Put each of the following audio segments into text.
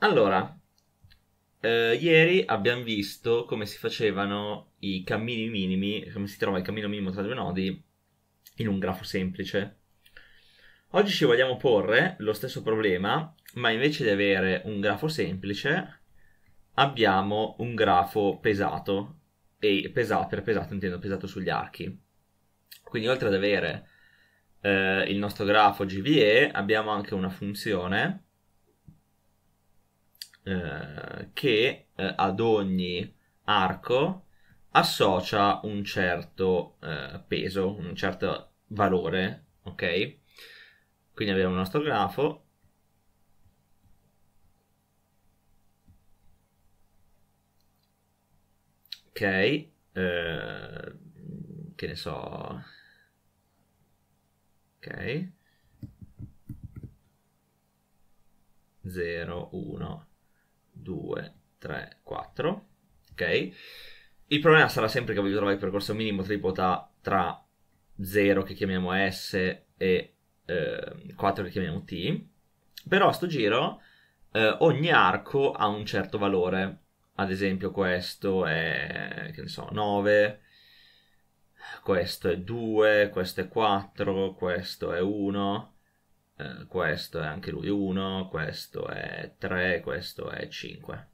Allora, eh, ieri abbiamo visto come si facevano i cammini minimi, come si trova il cammino minimo tra due nodi in un grafo semplice. Oggi ci vogliamo porre lo stesso problema, ma invece di avere un grafo semplice, abbiamo un grafo pesato, e pesato, per pesato intendo pesato sugli archi. Quindi oltre ad avere eh, il nostro grafo GVE, abbiamo anche una funzione eh, che eh, ad ogni arco associa un certo eh, peso, un certo valore, ok? Quindi abbiamo il nostro grafo. Ok, eh, che ne so. Ok. 0, 1, 2, 3, 4, ok? Il problema sarà sempre che voglio trovare il percorso minimo tripota tra 0 che chiamiamo S e eh, 4 che chiamiamo T, però a sto giro eh, ogni arco ha un certo valore, ad esempio questo è, che ne so, 9, questo è 2, questo è 4, questo è 1, eh, questo è anche lui 1, questo è 3, questo è 5.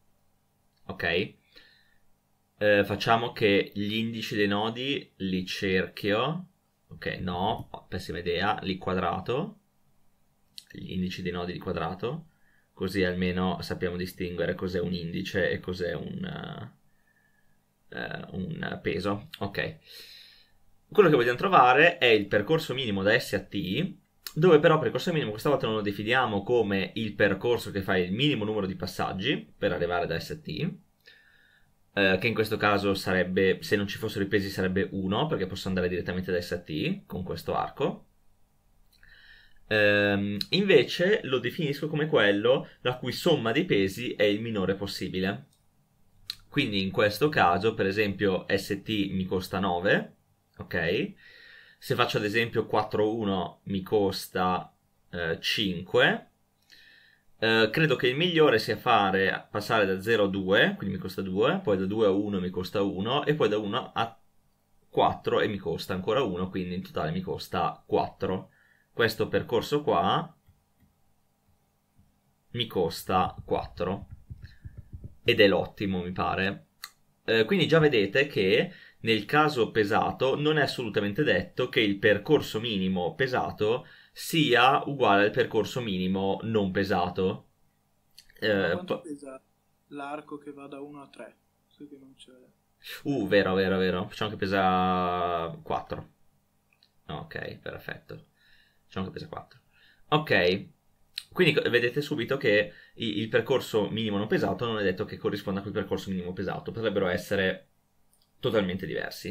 Ok? Eh, facciamo che gli indici dei nodi li cerchio, ok? No, pessima idea, li quadrato, gli indici dei nodi di quadrato, così almeno sappiamo distinguere cos'è un indice e cos'è un, uh, uh, un peso, ok? Quello che vogliamo trovare è il percorso minimo da S a T dove però percorso minimo questa volta non lo definiamo come il percorso che fa il minimo numero di passaggi per arrivare da ST, eh, che in questo caso sarebbe, se non ci fossero i pesi sarebbe 1, perché posso andare direttamente da ST con questo arco. Eh, invece lo definisco come quello la cui somma dei pesi è il minore possibile. Quindi in questo caso, per esempio, ST mi costa 9, ok? se faccio ad esempio 4-1 mi costa eh, 5. Eh, credo che il migliore sia fare passare da 0 a 2, quindi mi costa 2, poi da 2 a 1 mi costa 1 e poi da 1 a 4 e mi costa ancora 1, quindi in totale mi costa 4. Questo percorso qua mi costa 4 ed è l'ottimo mi pare. Eh, quindi già vedete che nel caso pesato non è assolutamente detto che il percorso minimo pesato sia uguale al percorso minimo non pesato. Eh, quanto p- pesa l'arco che va da 1 a 3? Uh, vero, vero, vero. Facciamo che pesa 4. Ok, perfetto. Facciamo che pesa 4. Ok, quindi vedete subito che il percorso minimo non pesato non è detto che corrisponda a quel percorso minimo pesato. Potrebbero essere totalmente diversi.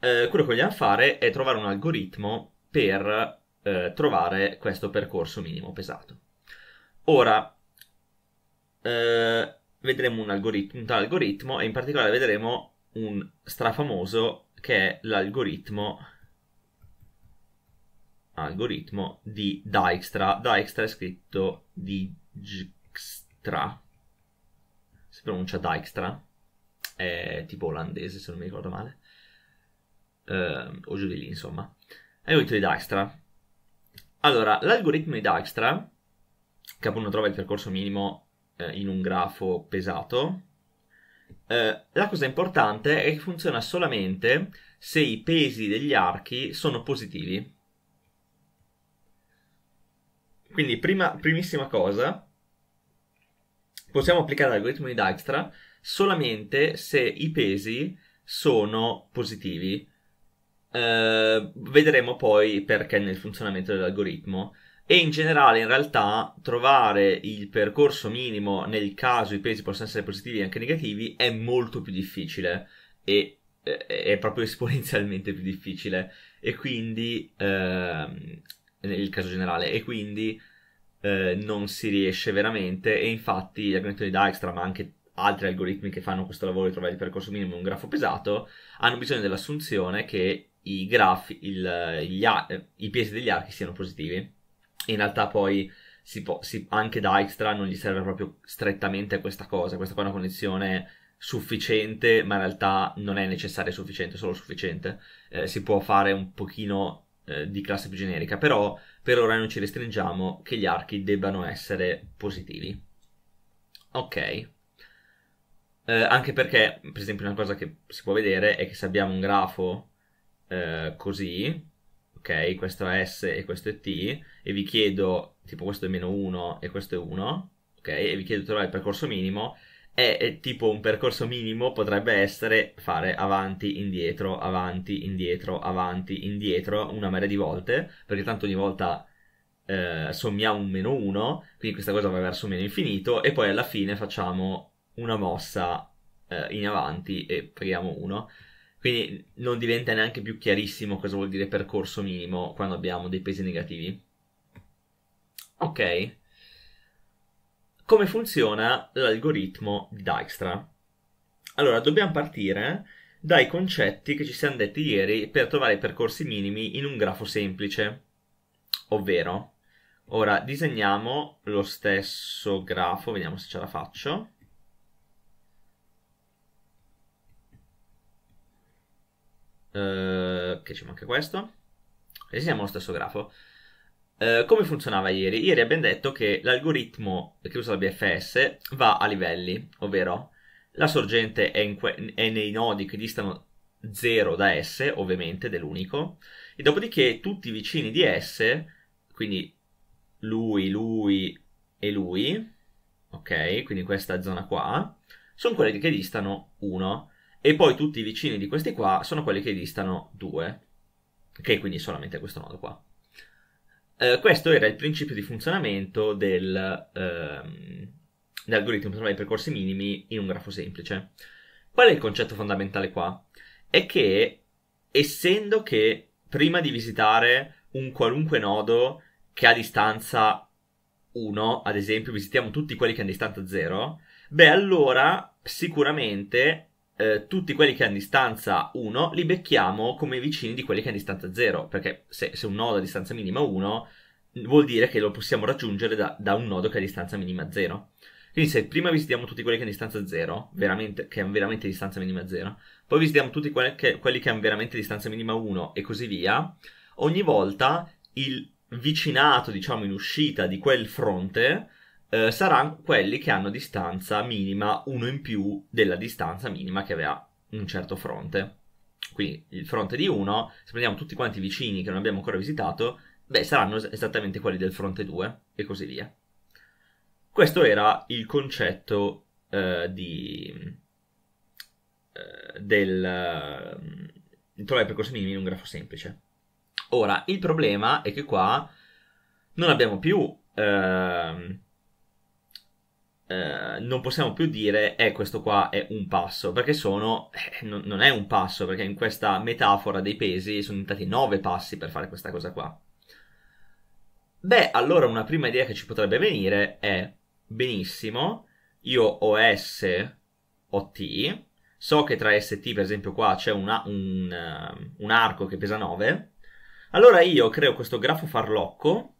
Eh, quello che vogliamo fare è trovare un algoritmo per eh, trovare questo percorso minimo pesato. Ora, eh, vedremo un, algoritmo, un tale algoritmo e in particolare vedremo un strafamoso che è l'algoritmo algoritmo di Dijkstra. Dijkstra è scritto Dijkstra. Si pronuncia Dijkstra è tipo olandese se non mi ricordo male, eh, o giù di lì insomma, è il metodo di Dijkstra. Allora, l'algoritmo di Dijkstra, che appunto trova il percorso minimo eh, in un grafo pesato, eh, la cosa importante è che funziona solamente se i pesi degli archi sono positivi. Quindi, prima, primissima cosa, possiamo applicare l'algoritmo di Dijkstra solamente se i pesi sono positivi. Eh, vedremo poi perché nel funzionamento dell'algoritmo. E in generale, in realtà, trovare il percorso minimo nel caso i pesi possano essere positivi e anche negativi è molto più difficile e eh, è proprio esponenzialmente più difficile. E quindi, eh, nel caso generale, e quindi eh, non si riesce veramente. E infatti, gli argomenti di Dijkstra, ma anche altri algoritmi che fanno questo lavoro di trovare il percorso minimo e un grafo pesato, hanno bisogno dell'assunzione che i grafi, il, gli, eh, i pesi degli archi siano positivi. In realtà poi si può, si, anche da extra non gli serve proprio strettamente questa cosa, questa qua è una condizione sufficiente, ma in realtà non è necessaria sufficiente, solo sufficiente. Eh, si può fare un pochino eh, di classe più generica, però per ora non ci restringiamo che gli archi debbano essere positivi. Ok. Eh, anche perché, per esempio, una cosa che si può vedere è che se abbiamo un grafo eh, così, ok, questo è S e questo è T, e vi chiedo, tipo questo è meno 1 e questo è 1, ok, e vi chiedo di trovare il percorso minimo, è, è tipo un percorso minimo potrebbe essere fare avanti, indietro, avanti, indietro, avanti, indietro, una marea di volte, perché tanto ogni volta eh, sommiamo un meno 1, quindi questa cosa va verso meno infinito, e poi alla fine facciamo una mossa eh, in avanti e prendiamo uno. Quindi non diventa neanche più chiarissimo cosa vuol dire percorso minimo quando abbiamo dei pesi negativi. Ok. Come funziona l'algoritmo di Dijkstra? Allora, dobbiamo partire dai concetti che ci siamo detti ieri per trovare i percorsi minimi in un grafo semplice. Ovvero, ora disegniamo lo stesso grafo, vediamo se ce la faccio. Eh, che ci manca questo, e disegniamo lo stesso grafo. Eh, come funzionava ieri? Ieri abbiamo detto che l'algoritmo che usa la BFS va a livelli, ovvero la sorgente è, que- è nei nodi che distano 0 da S, ovviamente, dell'unico, e dopodiché tutti i vicini di S, quindi lui, lui e lui, ok, quindi questa zona qua, sono quelli che distano 1 e poi tutti i vicini di questi qua sono quelli che distano 2, che è quindi solamente questo nodo qua. Eh, questo era il principio di funzionamento del, ehm, dell'algoritmo per i percorsi minimi in un grafo semplice. Qual è il concetto fondamentale qua? È che, essendo che prima di visitare un qualunque nodo che ha distanza 1, ad esempio, visitiamo tutti quelli che hanno distanza 0, beh, allora sicuramente eh, tutti quelli che hanno distanza 1 li becchiamo come vicini di quelli che hanno distanza 0, perché se, se un nodo ha distanza minima 1 vuol dire che lo possiamo raggiungere da, da un nodo che ha distanza minima 0. Quindi se prima visitiamo tutti quelli che hanno distanza 0, che hanno veramente distanza minima 0, poi visitiamo tutti quelli che, quelli che hanno veramente distanza minima 1 e così via, ogni volta il vicinato, diciamo, in uscita di quel fronte eh, saranno quelli che hanno distanza minima 1 in più della distanza minima che aveva un certo fronte. Quindi il fronte di 1, se prendiamo tutti quanti i vicini che non abbiamo ancora visitato, beh, saranno esattamente quelli del fronte 2 e così via. Questo era il concetto eh, di, eh, del uh, trovare percorsi minimi in un grafo semplice. Ora, il problema è che qua non abbiamo più eh, eh, non possiamo più dire eh questo qua è un passo perché sono eh, non, non è un passo perché in questa metafora dei pesi sono diventati nove passi per fare questa cosa qua beh allora una prima idea che ci potrebbe venire è benissimo io ho S ho T so che tra S e T per esempio qua c'è una, un, eh, un arco che pesa 9 allora io creo questo grafo farlocco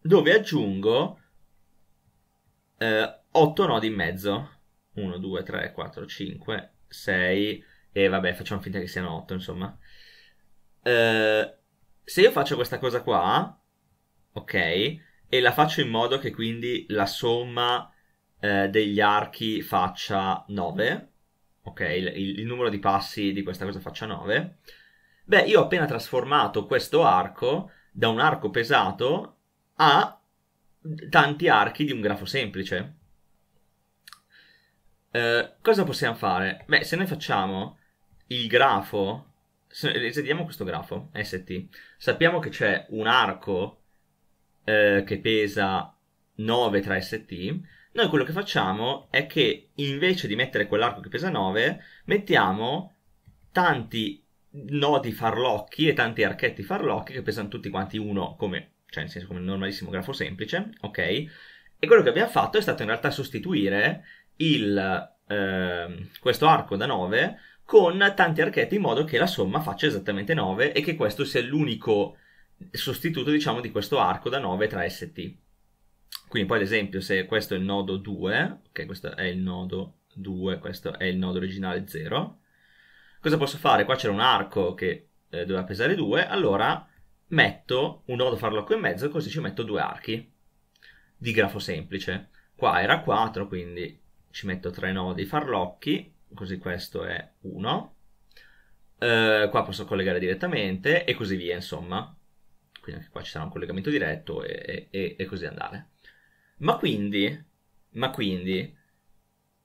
dove aggiungo eh, 8 nodi in mezzo. 1, 2, 3, 4, 5, 6 e vabbè facciamo finta che siano 8 insomma. Eh, se io faccio questa cosa qua, ok, e la faccio in modo che quindi la somma eh, degli archi faccia 9, ok, il, il numero di passi di questa cosa faccia 9, beh io ho appena trasformato questo arco da un arco pesato a tanti archi di un grafo semplice. Eh, cosa possiamo fare? Beh, se noi facciamo il grafo, se eh, questo grafo, ST, sappiamo che c'è un arco eh, che pesa 9 tra ST, noi quello che facciamo è che invece di mettere quell'arco che pesa 9, mettiamo tanti nodi farlocchi e tanti archetti farlocchi che pesano tutti quanti 1 come cioè nel senso come un normalissimo grafo semplice, ok? E quello che abbiamo fatto è stato in realtà sostituire il, eh, questo arco da 9 con tanti archetti in modo che la somma faccia esattamente 9 e che questo sia l'unico sostituto, diciamo, di questo arco da 9 tra ST. Quindi poi ad esempio se questo è il nodo 2, ok, questo è il nodo 2, questo è il nodo originale 0, cosa posso fare? Qua c'era un arco che eh, doveva pesare 2, allora metto un nodo farlocco in mezzo, così ci metto due archi di grafo semplice. Qua era 4, quindi ci metto tre nodi farlocchi, così questo è 1. Eh, qua posso collegare direttamente e così via, insomma. Quindi anche qua ci sarà un collegamento diretto e, e, e così andare. Ma quindi, ma quindi,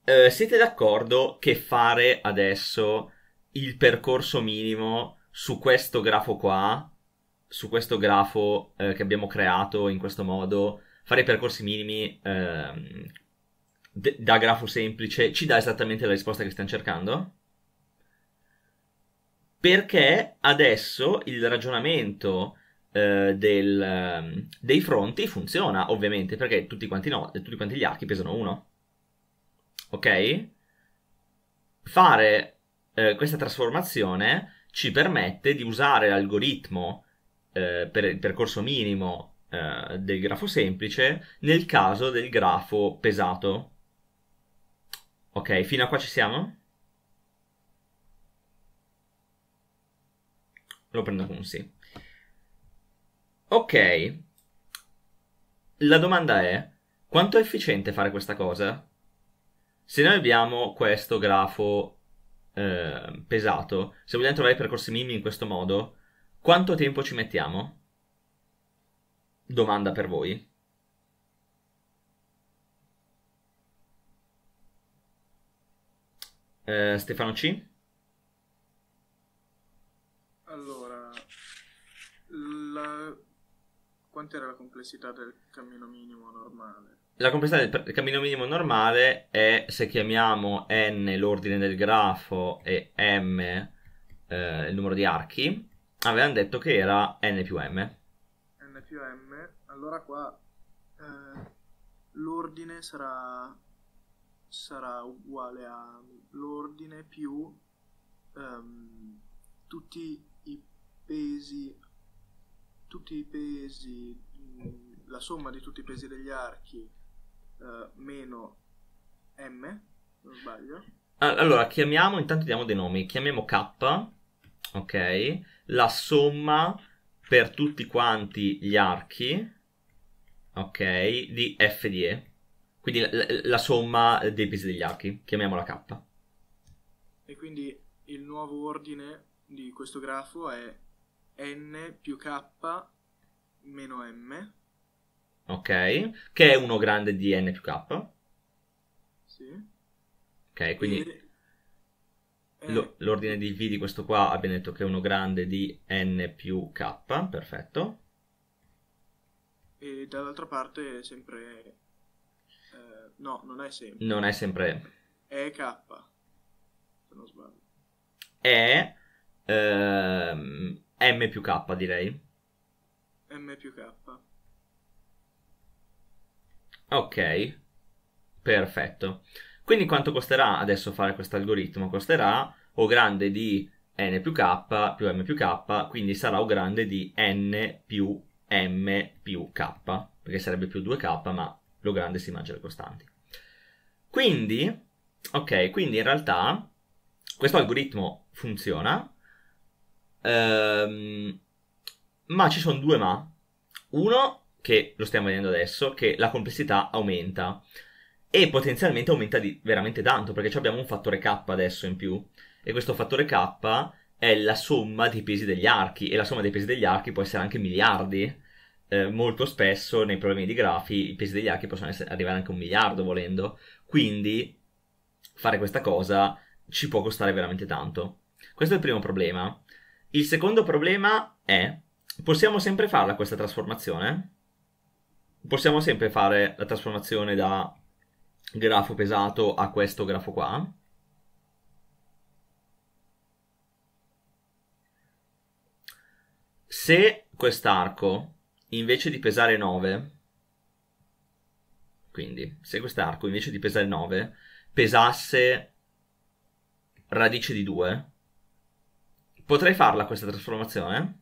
eh, siete d'accordo che fare adesso il percorso minimo su questo grafo qua su questo grafo eh, che abbiamo creato in questo modo, fare i percorsi minimi eh, de- da grafo semplice ci dà esattamente la risposta che stiamo cercando? Perché adesso il ragionamento eh, del, ehm, dei fronti funziona, ovviamente, perché tutti quanti, no, tutti quanti gli archi pesano 1. Ok? Fare eh, questa trasformazione ci permette di usare l'algoritmo eh, per il percorso minimo eh, del grafo semplice nel caso del grafo pesato. Ok, fino a qua ci siamo? Lo prendo con un sì. Ok, la domanda è, quanto è efficiente fare questa cosa? Se noi abbiamo questo grafo eh, pesato, se vogliamo trovare i percorsi minimi in questo modo, quanto tempo ci mettiamo? Domanda per voi. Eh, Stefano C. Allora, la... quanta era la complessità del cammino minimo normale? La complessità del, del cammino minimo normale è se chiamiamo n l'ordine del grafo e m eh, il numero di archi avevano detto che era N più M. N più M, allora qua eh, l'ordine sarà, sarà, uguale a l'ordine più ehm, tutti i pesi, tutti i pesi, mm, la somma di tutti i pesi degli archi eh, meno M, non sbaglio. Allora, chiamiamo, intanto diamo dei nomi, chiamiamo K ok? La somma per tutti quanti gli archi, ok, di F di E. Quindi la, la, la somma dei pesi degli archi, chiamiamola K. E quindi il nuovo ordine di questo grafo è n più k meno m. Ok, che è uno grande di n più k. Sì. Ok, quindi... E l- eh. l'ordine di V di questo qua abbiamo detto che è uno grande di n più k, perfetto. E dall'altra parte è sempre... Eh, no, non è sempre. Non è sempre... È k, se non sbaglio. È ehm, m più k, direi. m più k. Ok, perfetto. Quindi quanto costerà adesso fare questo algoritmo? Costerà O grande di n più k più m più k, quindi sarà O grande di n più m più k, perché sarebbe più 2k, ma lo grande si mangia le costanti. Quindi, ok, quindi in realtà questo algoritmo funziona, ehm, ma ci sono due ma. Uno, che lo stiamo vedendo adesso, che la complessità aumenta e potenzialmente aumenta di, veramente tanto perché abbiamo un fattore K adesso in più e questo fattore K è la somma dei pesi degli archi e la somma dei pesi degli archi può essere anche miliardi eh, molto spesso nei problemi di grafi i pesi degli archi possono essere, arrivare anche a un miliardo volendo quindi fare questa cosa ci può costare veramente tanto questo è il primo problema il secondo problema è possiamo sempre farla questa trasformazione possiamo sempre fare la trasformazione da grafo pesato a questo grafo qua. Se quest'arco invece di pesare 9, quindi se quest'arco invece di pesare 9 pesasse radice di 2, potrei farla questa trasformazione?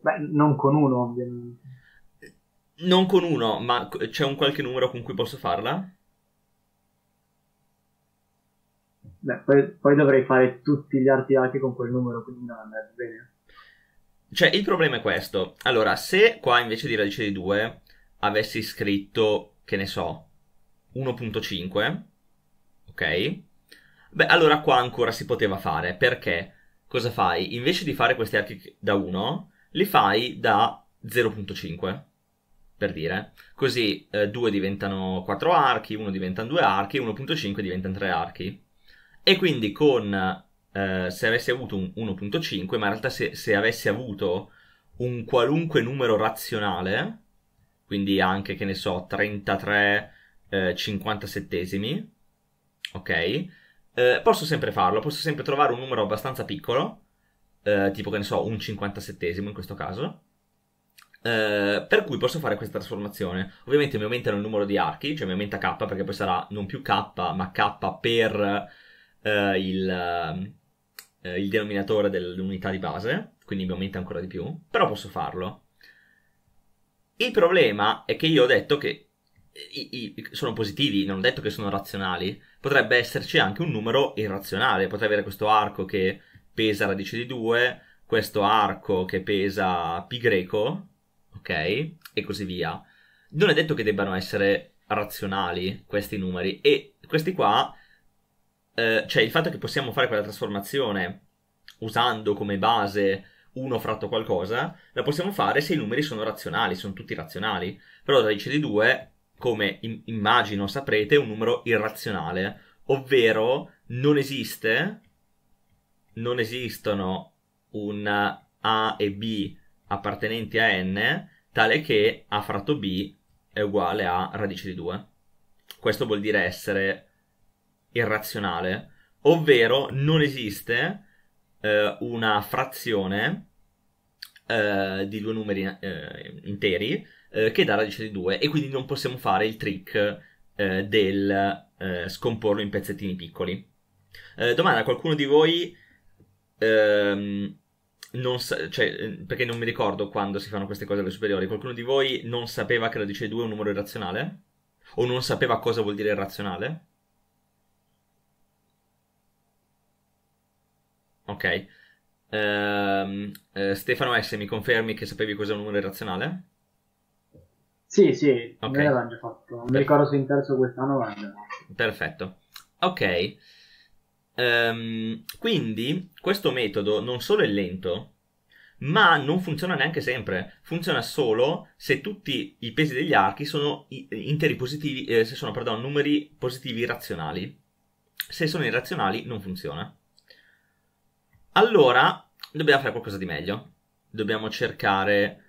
Beh, non con 1 ovviamente. Non con uno, ma c'è un qualche numero con cui posso farla? Beh, poi, poi dovrei fare tutti gli arti archi con quel numero, quindi non andrebbe bene. Cioè, il problema è questo. Allora, se qua invece di radice di 2 avessi scritto, che ne so, 1.5, ok? Beh, allora qua ancora si poteva fare, perché cosa fai? Invece di fare questi archi da 1, li fai da 0.5 per dire. Così eh, due diventano 4 archi, uno diventano 2 archi, 1.5 diventano 3 archi. E quindi con eh, se avessi avuto un 1.5, ma in realtà se, se avessi avuto un qualunque numero razionale, quindi anche che ne so 33 eh, 50 settesimi, ok? Eh, posso sempre farlo, posso sempre trovare un numero abbastanza piccolo, eh, tipo che ne so un 57 in questo caso eh, per cui posso fare questa trasformazione. Ovviamente mi aumentano il numero di archi, cioè mi aumenta k perché poi sarà non più k ma k per eh, il, eh, il, denominatore dell'unità di base, quindi mi aumenta ancora di più, però posso farlo. Il problema è che io ho detto che i, i, sono positivi, non ho detto che sono razionali, potrebbe esserci anche un numero irrazionale, potrei avere questo arco che pesa radice di 2, questo arco che pesa pi greco, ok? E così via. Non è detto che debbano essere razionali questi numeri e questi qua, eh, cioè il fatto che possiamo fare quella trasformazione usando come base 1 fratto qualcosa, la possiamo fare se i numeri sono razionali, sono tutti razionali. Però la radice di 2, come im- immagino saprete, è un numero irrazionale, ovvero non esiste, non esistono un A e B appartenenti a n tale che a fratto b è uguale a radice di 2. Questo vuol dire essere irrazionale, ovvero non esiste eh, una frazione eh, di due numeri eh, interi eh, che dà radice di 2 e quindi non possiamo fare il trick eh, del eh, scomporlo in pezzettini piccoli. domanda, qualcuno di voi... Ehm, non sa- cioè, ehm, perché non mi ricordo quando si fanno queste cose alle superiori, qualcuno di voi non sapeva che la dice 2 è un numero irrazionale? O non sapeva cosa vuol dire irrazionale? Ok. Uh, uh, Stefano S, mi confermi che sapevi cos'è un numero irrazionale? Sì, sì, okay. me l'avevano già fatto. Non Perfetto. mi ricordo se in terzo quest'anno l'hanno già fatto. Perfetto. Ok. Um, quindi questo metodo non solo è lento, ma non funziona neanche sempre. Funziona solo se tutti i pesi degli archi sono interi positivi, eh, se sono, pardon, numeri positivi razionali. Se sono irrazionali non funziona. Allora, dobbiamo fare qualcosa di meglio. Dobbiamo cercare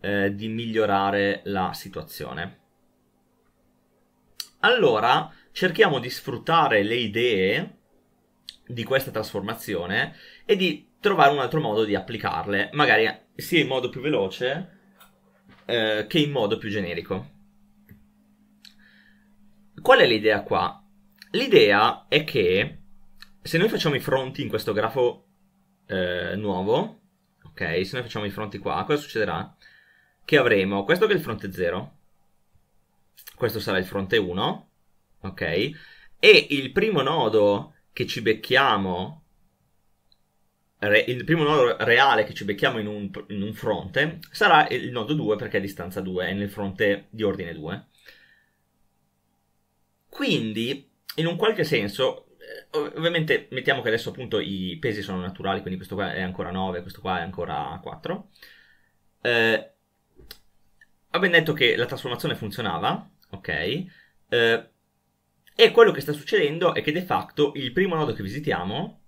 eh, di migliorare la situazione. Allora, cerchiamo di sfruttare le idee di questa trasformazione e di trovare un altro modo di applicarle, magari sia in modo più veloce eh, che in modo più generico. Qual è l'idea qua? L'idea è che se noi facciamo i fronti in questo grafo eh, nuovo, ok, se noi facciamo i fronti qua, cosa succederà? Che avremo questo che è il fronte 0, questo sarà il fronte 1, ok, e il primo nodo che ci becchiamo, re, il primo nodo reale che ci becchiamo in un, in un, fronte sarà il nodo 2 perché è distanza 2, è nel fronte di ordine 2. Quindi, in un qualche senso, eh, ovviamente mettiamo che adesso appunto i pesi sono naturali, quindi questo qua è ancora 9, questo qua è ancora 4. Eh, ho detto che la trasformazione funzionava, ok? Eh, e quello che sta succedendo è che de facto il primo nodo che visitiamo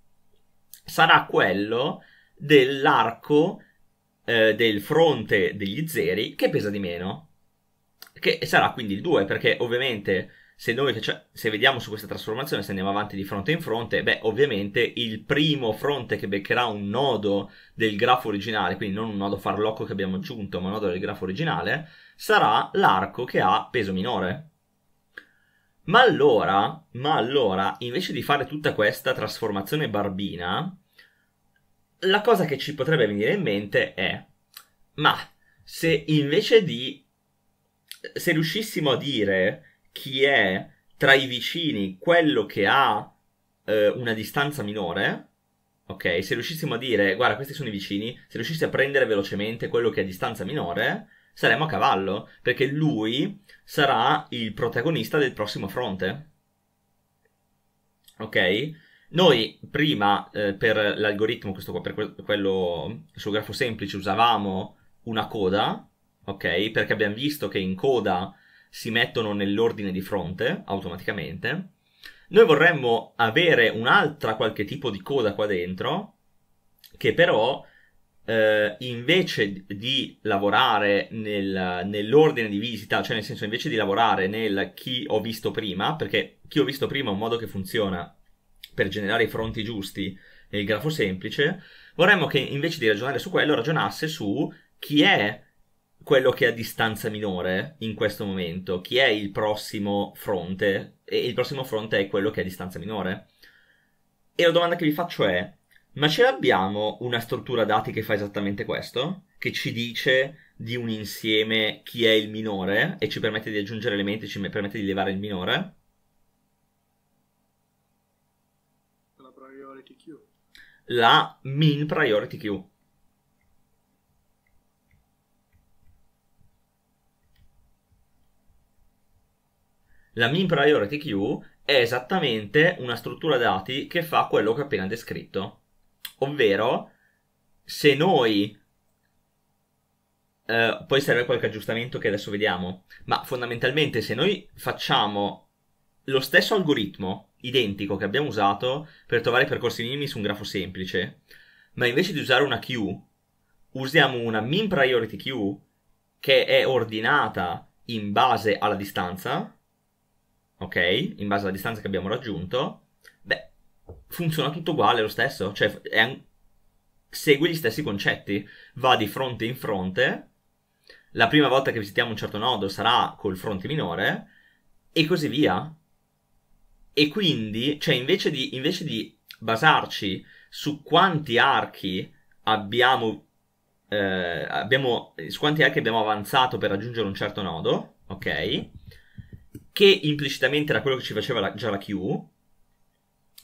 sarà quello dell'arco eh, del fronte degli zeri che pesa di meno, che sarà quindi il 2, perché ovviamente se noi cioè, se vediamo su questa trasformazione, se andiamo avanti di fronte in fronte, beh, ovviamente il primo fronte che beccherà un nodo del grafo originale, quindi non un nodo farlocco che abbiamo aggiunto, ma un nodo del grafo originale, sarà l'arco che ha peso minore ma allora, ma allora, invece di fare tutta questa trasformazione barbina, la cosa che ci potrebbe venire in mente è, ma se invece di, se riuscissimo a dire chi è tra i vicini quello che ha eh, una distanza minore, ok, se riuscissimo a dire, guarda, questi sono i vicini, se riuscissi a prendere velocemente quello che ha distanza minore, saremo a cavallo, perché lui sarà il protagonista del prossimo fronte. Ok? Noi prima eh, per l'algoritmo, questo qua, per que- quello sul grafo semplice, usavamo una coda, ok? Perché abbiamo visto che in coda si mettono nell'ordine di fronte automaticamente. Noi vorremmo avere un'altra qualche tipo di coda qua dentro, che però eh, invece di lavorare nel, nell'ordine di visita, cioè nel senso invece di lavorare nel chi ho visto prima, perché chi ho visto prima è un modo che funziona per generare i fronti giusti nel grafo semplice, vorremmo che invece di ragionare su quello ragionasse su chi è quello che è a distanza minore in questo momento, chi è il prossimo fronte e il prossimo fronte è quello che è a distanza minore. E la domanda che vi faccio è ma ce l'abbiamo una struttura dati che fa esattamente questo? Che ci dice di un insieme chi è il minore e ci permette di aggiungere elementi, ci permette di levare il minore? La priority queue. La min priority queue. La min priority queue è esattamente una struttura dati che fa quello che ho appena descritto. Ovvero, se noi... Eh, poi serve qualche aggiustamento che adesso vediamo, ma fondamentalmente se noi facciamo lo stesso algoritmo identico che abbiamo usato per trovare i percorsi minimi su un grafo semplice, ma invece di usare una queue usiamo una min priority queue che è ordinata in base alla distanza, ok? In base alla distanza che abbiamo raggiunto, funziona tutto uguale, lo stesso, cioè un... segue gli stessi concetti, va di fronte in fronte, la prima volta che visitiamo un certo nodo sarà col fronte minore e così via. E quindi, cioè invece di, invece di basarci su quanti archi abbiamo, eh, abbiamo, su quanti archi abbiamo avanzato per raggiungere un certo nodo, ok? Che implicitamente era quello che ci faceva la, già la Q,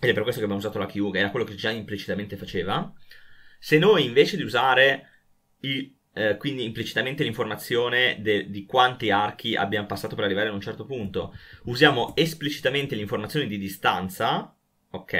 ed è per questo che abbiamo usato la Q, che era quello che già implicitamente faceva. Se noi invece di usare il, eh, quindi implicitamente l'informazione de, di quanti archi abbiamo passato per arrivare a un certo punto, usiamo esplicitamente l'informazione di distanza, ok?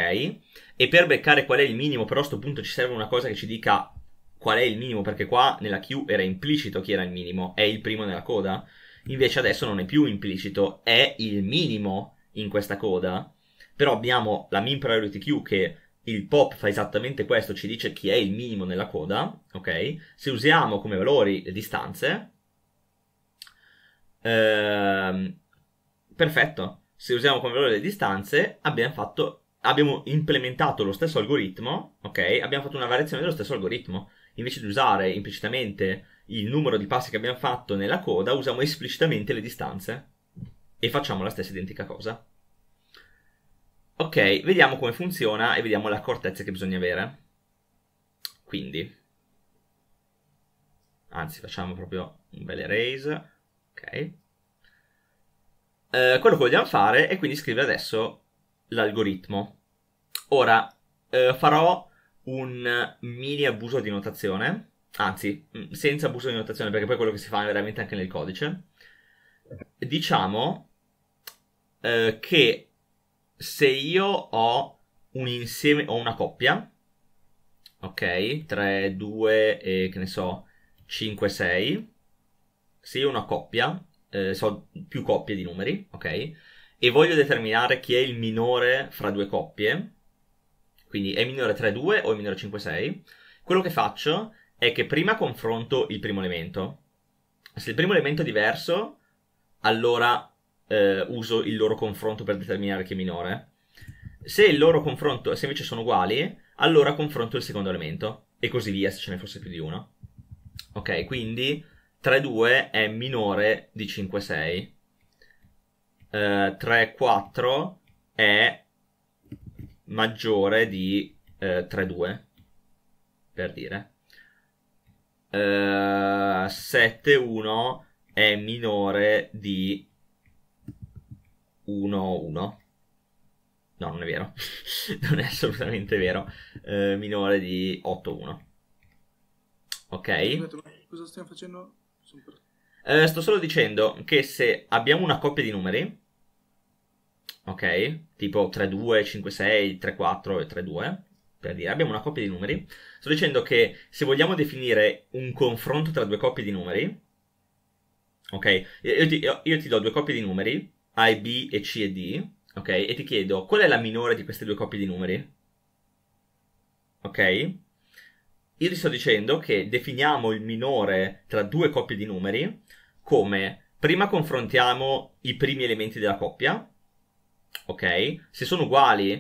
E per beccare qual è il minimo, però a questo punto ci serve una cosa che ci dica qual è il minimo, perché qua nella Q era implicito chi era il minimo, è il primo nella coda, invece adesso non è più implicito, è il minimo in questa coda però abbiamo la min priority queue che il pop fa esattamente questo, ci dice chi è il minimo nella coda, ok? Se usiamo come valori le distanze, ehm, perfetto. Se usiamo come valori le distanze, abbiamo, fatto, abbiamo implementato lo stesso algoritmo, ok? Abbiamo fatto una variazione dello stesso algoritmo. Invece di usare implicitamente il numero di passi che abbiamo fatto nella coda, usiamo esplicitamente le distanze e facciamo la stessa identica cosa. Ok, vediamo come funziona e vediamo l'accortezza che bisogna avere. Quindi, anzi facciamo proprio un bel erase, ok. Eh, quello che vogliamo fare è quindi scrivere adesso l'algoritmo. Ora, eh, farò un mini abuso di notazione, anzi, mm, senza abuso di notazione perché poi quello che si fa è veramente anche nel codice. Diciamo eh, che se io ho un insieme, ho una coppia, ok, 3, 2 e che ne so, 5, 6, se io ho una coppia, eh, so più coppie di numeri, ok, e voglio determinare chi è il minore fra due coppie, quindi è minore 3, 2 o è minore 5, 6, quello che faccio è che prima confronto il primo elemento. Se il primo elemento è diverso, allora eh, uso il loro confronto per determinare che è minore. Se il loro confronto, se invece sono uguali, allora confronto il secondo elemento e così via se ce ne fosse più di uno. Ok, quindi 3-2 è minore di 5-6. Uh, 3-4 è maggiore di uh, eh, 3-2, per dire. Uh, eh, 7-1 è minore di 1-1. No, non è vero. non è assolutamente vero. Eh, minore di 8-1. Ok? Eh, cosa stiamo facendo? Eh, sto solo dicendo che se abbiamo una coppia di numeri, ok? Tipo 3-2, 5-6, 3-4 e 3-2, per dire, abbiamo una coppia di numeri. Sto dicendo che se vogliamo definire un confronto tra due coppie di numeri, ok? Io ti, io, io ti do due coppie di numeri a e B e C e D, ok? E ti chiedo qual è la minore di queste due coppie di numeri? Ok? Io ti sto dicendo che definiamo il minore tra due coppie di numeri come prima confrontiamo i primi elementi della coppia, ok? Se sono uguali,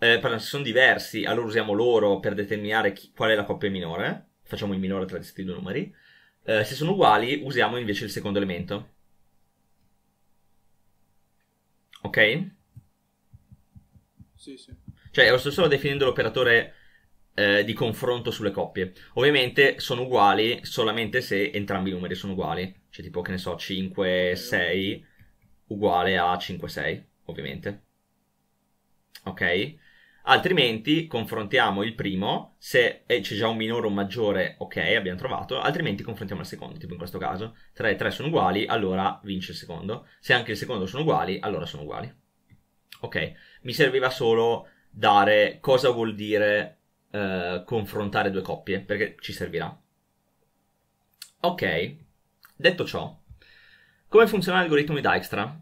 eh, se sono diversi, allora usiamo loro per determinare chi, qual è la coppia minore, facciamo il minore tra questi due numeri. Eh, se sono uguali, usiamo invece il secondo elemento. Ok? Sì, sì. Cioè, lo stesso definendo l'operatore eh, di confronto sulle coppie. Ovviamente sono uguali solamente se entrambi i numeri sono uguali. Cioè, tipo, che ne so, 5, 6 uguale a 5, 6, ovviamente. Ok? Altrimenti confrontiamo il primo, se c'è già un minore o un maggiore, ok, abbiamo trovato, altrimenti confrontiamo il secondo, tipo in questo caso, 3 e 3 sono uguali, allora vince il secondo, se anche il secondo sono uguali, allora sono uguali. Ok, mi serviva solo dare cosa vuol dire eh, confrontare due coppie, perché ci servirà. Ok, detto ciò, come funziona l'algoritmo di Dijkstra?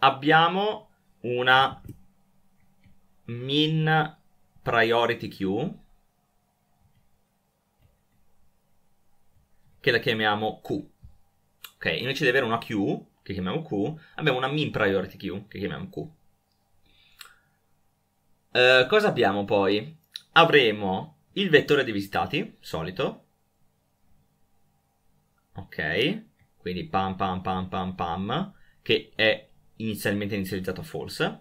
Abbiamo una min priority queue che la chiamiamo Q. Ok, invece di avere una Q che chiamiamo Q, abbiamo una min priority queue che chiamiamo Q. Uh, cosa abbiamo poi? Avremo il vettore dei visitati, solito. Ok, quindi pam pam pam pam pam, che è inizialmente inizializzato a false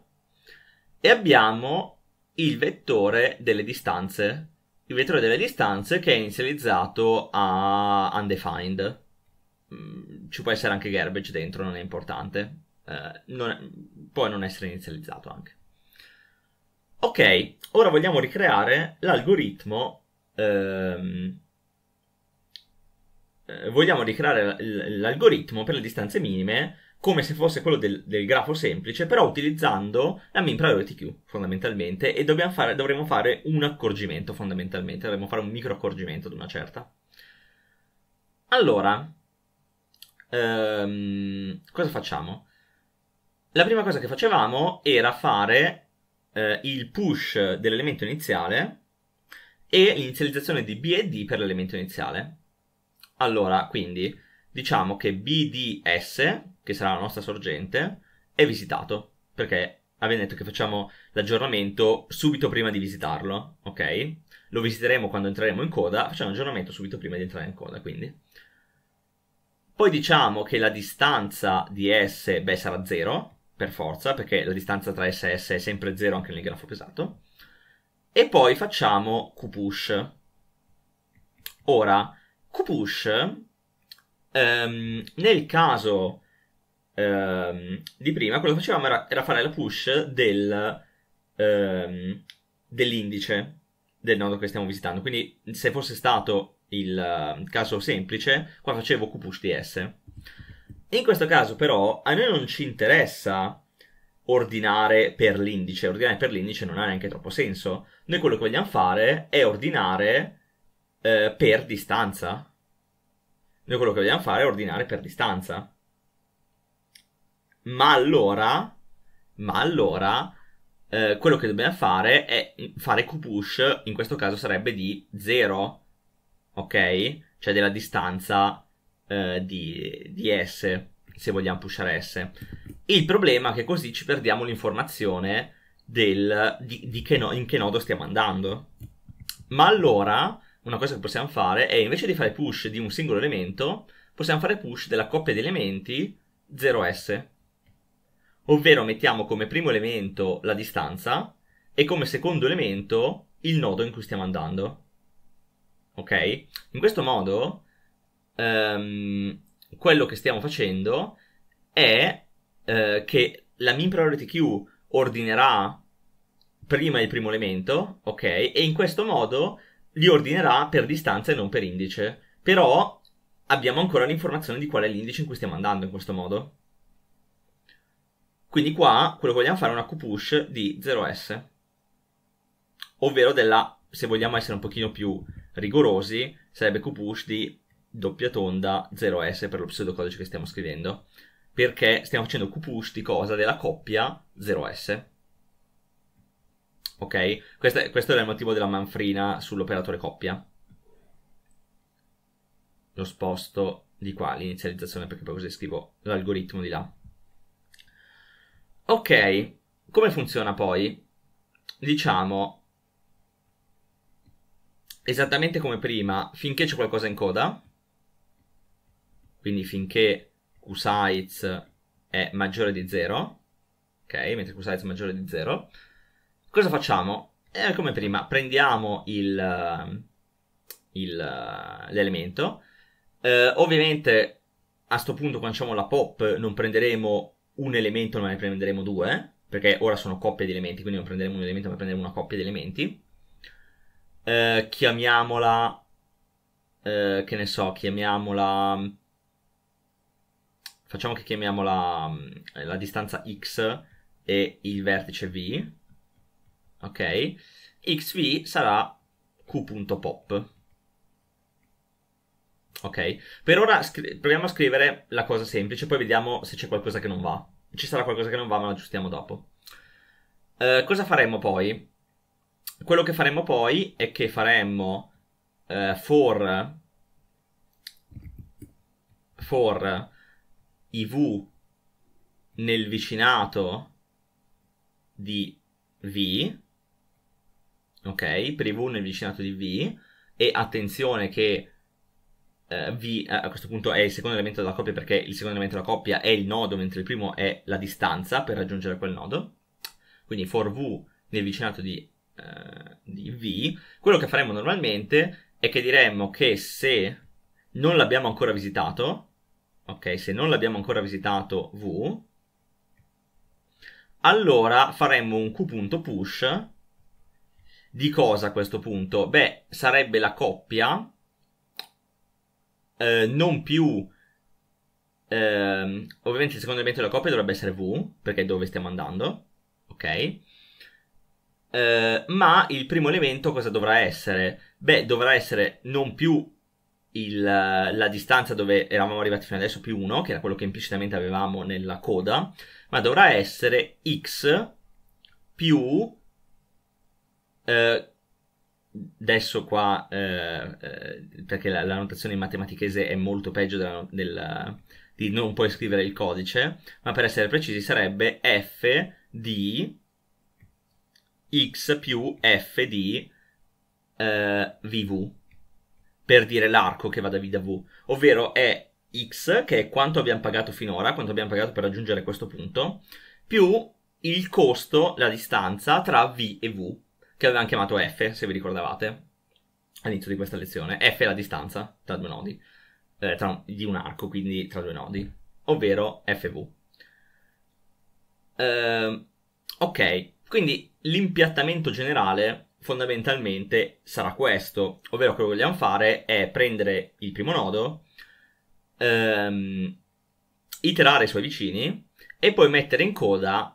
e abbiamo il vettore delle distanze. Il vettore delle distanze che è inizializzato a undefined. Mm, ci può essere anche garbage dentro, non è importante. Eh, non è, può non essere inizializzato anche. Ok, ora vogliamo ricreare l'algoritmo. Ehm, eh, vogliamo ricreare l'algoritmo per le distanze minime come se fosse quello del, del grafo semplice, però utilizzando la min priority queue fondamentalmente e fare, dovremmo fare un accorgimento fondamentalmente, dovremmo fare un micro accorgimento di una certa. Allora, ehm, cosa facciamo? La prima cosa che facevamo era fare eh, il push dell'elemento iniziale e l'inizializzazione di B e D per l'elemento iniziale. Allora, quindi diciamo che BDS che sarà la nostra sorgente, è visitato, perché abbiamo detto che facciamo l'aggiornamento subito prima di visitarlo, ok? Lo visiteremo quando entreremo in coda, facciamo l'aggiornamento subito prima di entrare in coda, quindi. Poi diciamo che la distanza di S, beh, sarà 0, per forza, perché la distanza tra S e S è sempre 0 anche nel grafo pesato. E poi facciamo QPush. Ora, QPush, um, nel caso ehm, di prima, quello che facevamo era, era fare la push del, ehm, dell'indice del nodo che stiamo visitando. Quindi se fosse stato il ehm, caso semplice, qua facevo qpush ds. In questo caso però a noi non ci interessa ordinare per l'indice, ordinare per l'indice non ha neanche troppo senso. Noi quello che vogliamo fare è ordinare eh, per distanza. Noi quello che vogliamo fare è ordinare per distanza. Ma allora, ma allora, eh, quello che dobbiamo fare è fare Q-push, in questo caso sarebbe di 0, ok? Cioè della distanza eh, di, di S, se vogliamo pushare S. Il problema è che così ci perdiamo l'informazione del, di, di che no, in che nodo stiamo andando. Ma allora, una cosa che possiamo fare è invece di fare push di un singolo elemento, possiamo fare push della coppia di elementi 0S ovvero mettiamo come primo elemento la distanza e come secondo elemento il nodo in cui stiamo andando. Ok? In questo modo um, quello che stiamo facendo è uh, che la min priority queue ordinerà prima il primo elemento, ok? E in questo modo li ordinerà per distanza e non per indice. Però abbiamo ancora l'informazione di qual è l'indice in cui stiamo andando in questo modo. Quindi qua quello che vogliamo fare è una Q-push di 0S, ovvero della, se vogliamo essere un pochino più rigorosi, sarebbe Q-push di doppia tonda 0S per lo pseudocodice che stiamo scrivendo, perché stiamo facendo Q-push di cosa? Della coppia 0S. Ok? Questo, questo era il motivo della manfrina sull'operatore coppia. Lo sposto di qua, l'inizializzazione, perché poi così scrivo l'algoritmo di là. Ok, come funziona poi? Diciamo esattamente come prima, finché c'è qualcosa in coda, quindi finché qsize è maggiore di 0, ok, mentre qsize è maggiore di 0, cosa facciamo? Eh, come prima, prendiamo il, il, l'elemento, eh, ovviamente a questo punto quando facciamo la pop non prenderemo un elemento, ma ne prenderemo due, perché ora sono coppie di elementi, quindi non prenderemo un elemento, ma prenderemo una coppia di elementi. Eh, chiamiamola, eh, che ne so, chiamiamola, facciamo che chiamiamola mm, la distanza x e il vertice v, ok? xv sarà q.pop Ok? Per ora scri- proviamo a scrivere la cosa semplice, poi vediamo se c'è qualcosa che non va. Ci sarà qualcosa che non va, ma lo aggiustiamo dopo. Eh, cosa faremo poi? Quello che faremo poi è che faremo eh, for, for iv nel vicinato di v, ok? Per iv nel vicinato di v, e attenzione che eh, vi, a questo punto è il secondo elemento della coppia perché il secondo elemento della coppia è il nodo mentre il primo è la distanza per raggiungere quel nodo quindi for v nel vicinato di, eh, di v quello che faremo normalmente è che diremmo che se non l'abbiamo ancora visitato ok se non l'abbiamo ancora visitato v allora faremmo un q.push di cosa a questo punto? Beh, sarebbe la coppia eh, non più... Eh, ovviamente il secondo elemento della coppia dovrebbe essere V, perché è dove stiamo andando, ok? Eh, ma il primo elemento cosa dovrà essere? Beh, dovrà essere non più il, la distanza dove eravamo arrivati fino adesso più 1, che era quello che implicitamente avevamo nella coda, ma dovrà essere x più eh, adesso qua, eh, eh, perché la, la, notazione in matematichese è molto peggio della, della, di non puoi scrivere il codice, ma per essere precisi sarebbe f di x più f di eh, vv, per dire l'arco che va da v da v, ovvero è x, che è quanto abbiamo pagato finora, quanto abbiamo pagato per raggiungere questo punto, più il costo, la distanza tra v e v, che avevamo chiamato F, se vi ricordavate, all'inizio di questa lezione. F è la distanza tra due nodi, eh, tra, di un arco, quindi tra due nodi, ovvero FV. Eh, ok, quindi l'impiattamento generale fondamentalmente sarà questo, ovvero quello che vogliamo fare è prendere il primo nodo, ehm, iterare i suoi vicini e poi mettere in coda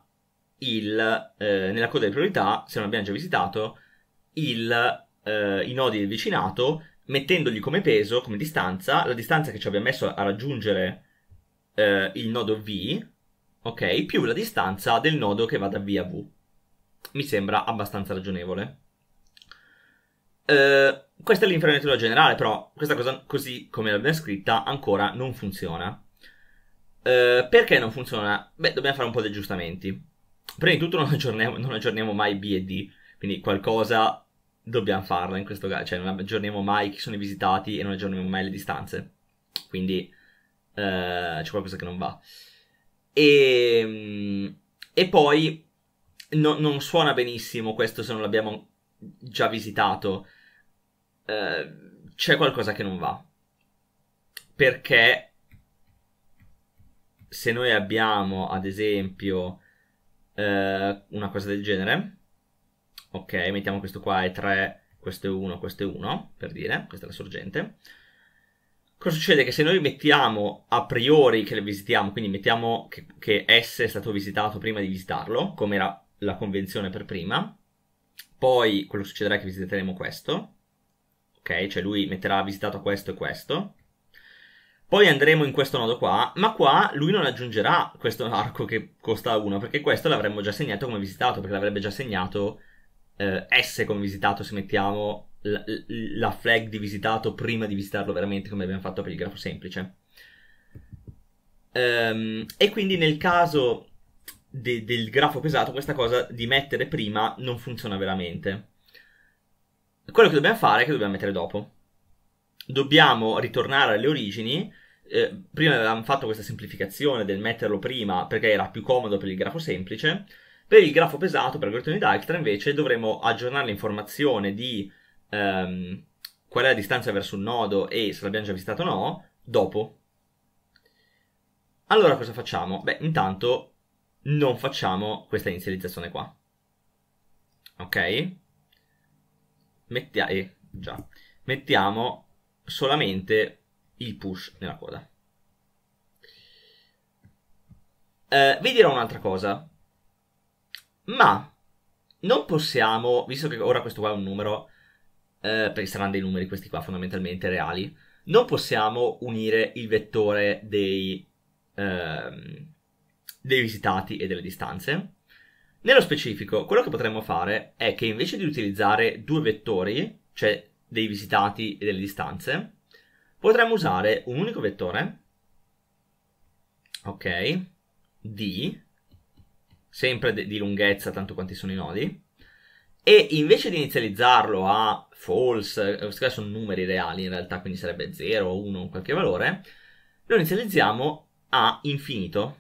il, eh, nella coda di priorità, se non abbiamo già visitato, il, eh, i nodi del vicinato, mettendogli come peso, come distanza, la distanza che ci abbiamo messo a raggiungere eh, il nodo V, ok, più la distanza del nodo che va da V a V. Mi sembra abbastanza ragionevole. Eh, questa è l'infranettatura generale, però questa cosa, così come l'abbiamo scritta, ancora non funziona. Eh, perché non funziona? Beh, dobbiamo fare un po' di aggiustamenti prima di tutto non aggiorniamo, non aggiorniamo mai B e D, quindi qualcosa dobbiamo farlo in questo caso, cioè non aggiorniamo mai chi sono i visitati e non aggiorniamo mai le distanze, quindi eh, c'è qualcosa che non va. E, ehm, e poi no, non suona benissimo questo se non l'abbiamo già visitato, eh, c'è qualcosa che non va, perché se noi abbiamo ad esempio eh, una cosa del genere. Ok, mettiamo questo qua è 3, questo è 1, questo è 1, per dire, questa è la sorgente. Cosa succede? Che se noi mettiamo a priori che le visitiamo, quindi mettiamo che, che S è stato visitato prima di visitarlo, come era la convenzione per prima, poi quello che succederà è che visiteremo questo, ok? Cioè lui metterà visitato questo e questo, poi andremo in questo nodo qua, ma qua lui non aggiungerà questo arco che costa 1, perché questo l'avremmo già segnato come visitato, perché l'avrebbe già segnato eh, S come visitato se mettiamo la, la flag di visitato prima di visitarlo veramente come abbiamo fatto per il grafo semplice. Um, e quindi nel caso de, del grafo pesato, questa cosa di mettere prima non funziona veramente. Quello che dobbiamo fare è che dobbiamo mettere dopo dobbiamo ritornare alle origini. Eh, prima avevamo fatto questa semplificazione del metterlo prima perché era più comodo per il grafo semplice. Per il grafo pesato, per l'algoritmo di Dijkstra, invece, dovremo aggiornare l'informazione di ehm, qual è la distanza verso un nodo e se l'abbiamo già visitato o no, dopo. Allora cosa facciamo? Beh, intanto non facciamo questa inizializzazione qua. Ok? Mettia- eh, già. Mettiamo solamente il push nella coda. Eh, vi dirò un'altra cosa, ma non possiamo, visto che ora questo qua è un numero, eh, perché saranno dei numeri questi qua fondamentalmente reali, non possiamo unire il vettore dei, eh, dei visitati e delle distanze. Nello specifico, quello che potremmo fare è che invece di utilizzare due vettori, cioè dei visitati e delle distanze, potremmo usare un unico vettore, ok, di, sempre di lunghezza tanto quanti sono i nodi, e invece di inizializzarlo a false, eh, sono numeri reali in realtà, quindi sarebbe 0, o 1, o qualche valore, lo inizializziamo a infinito.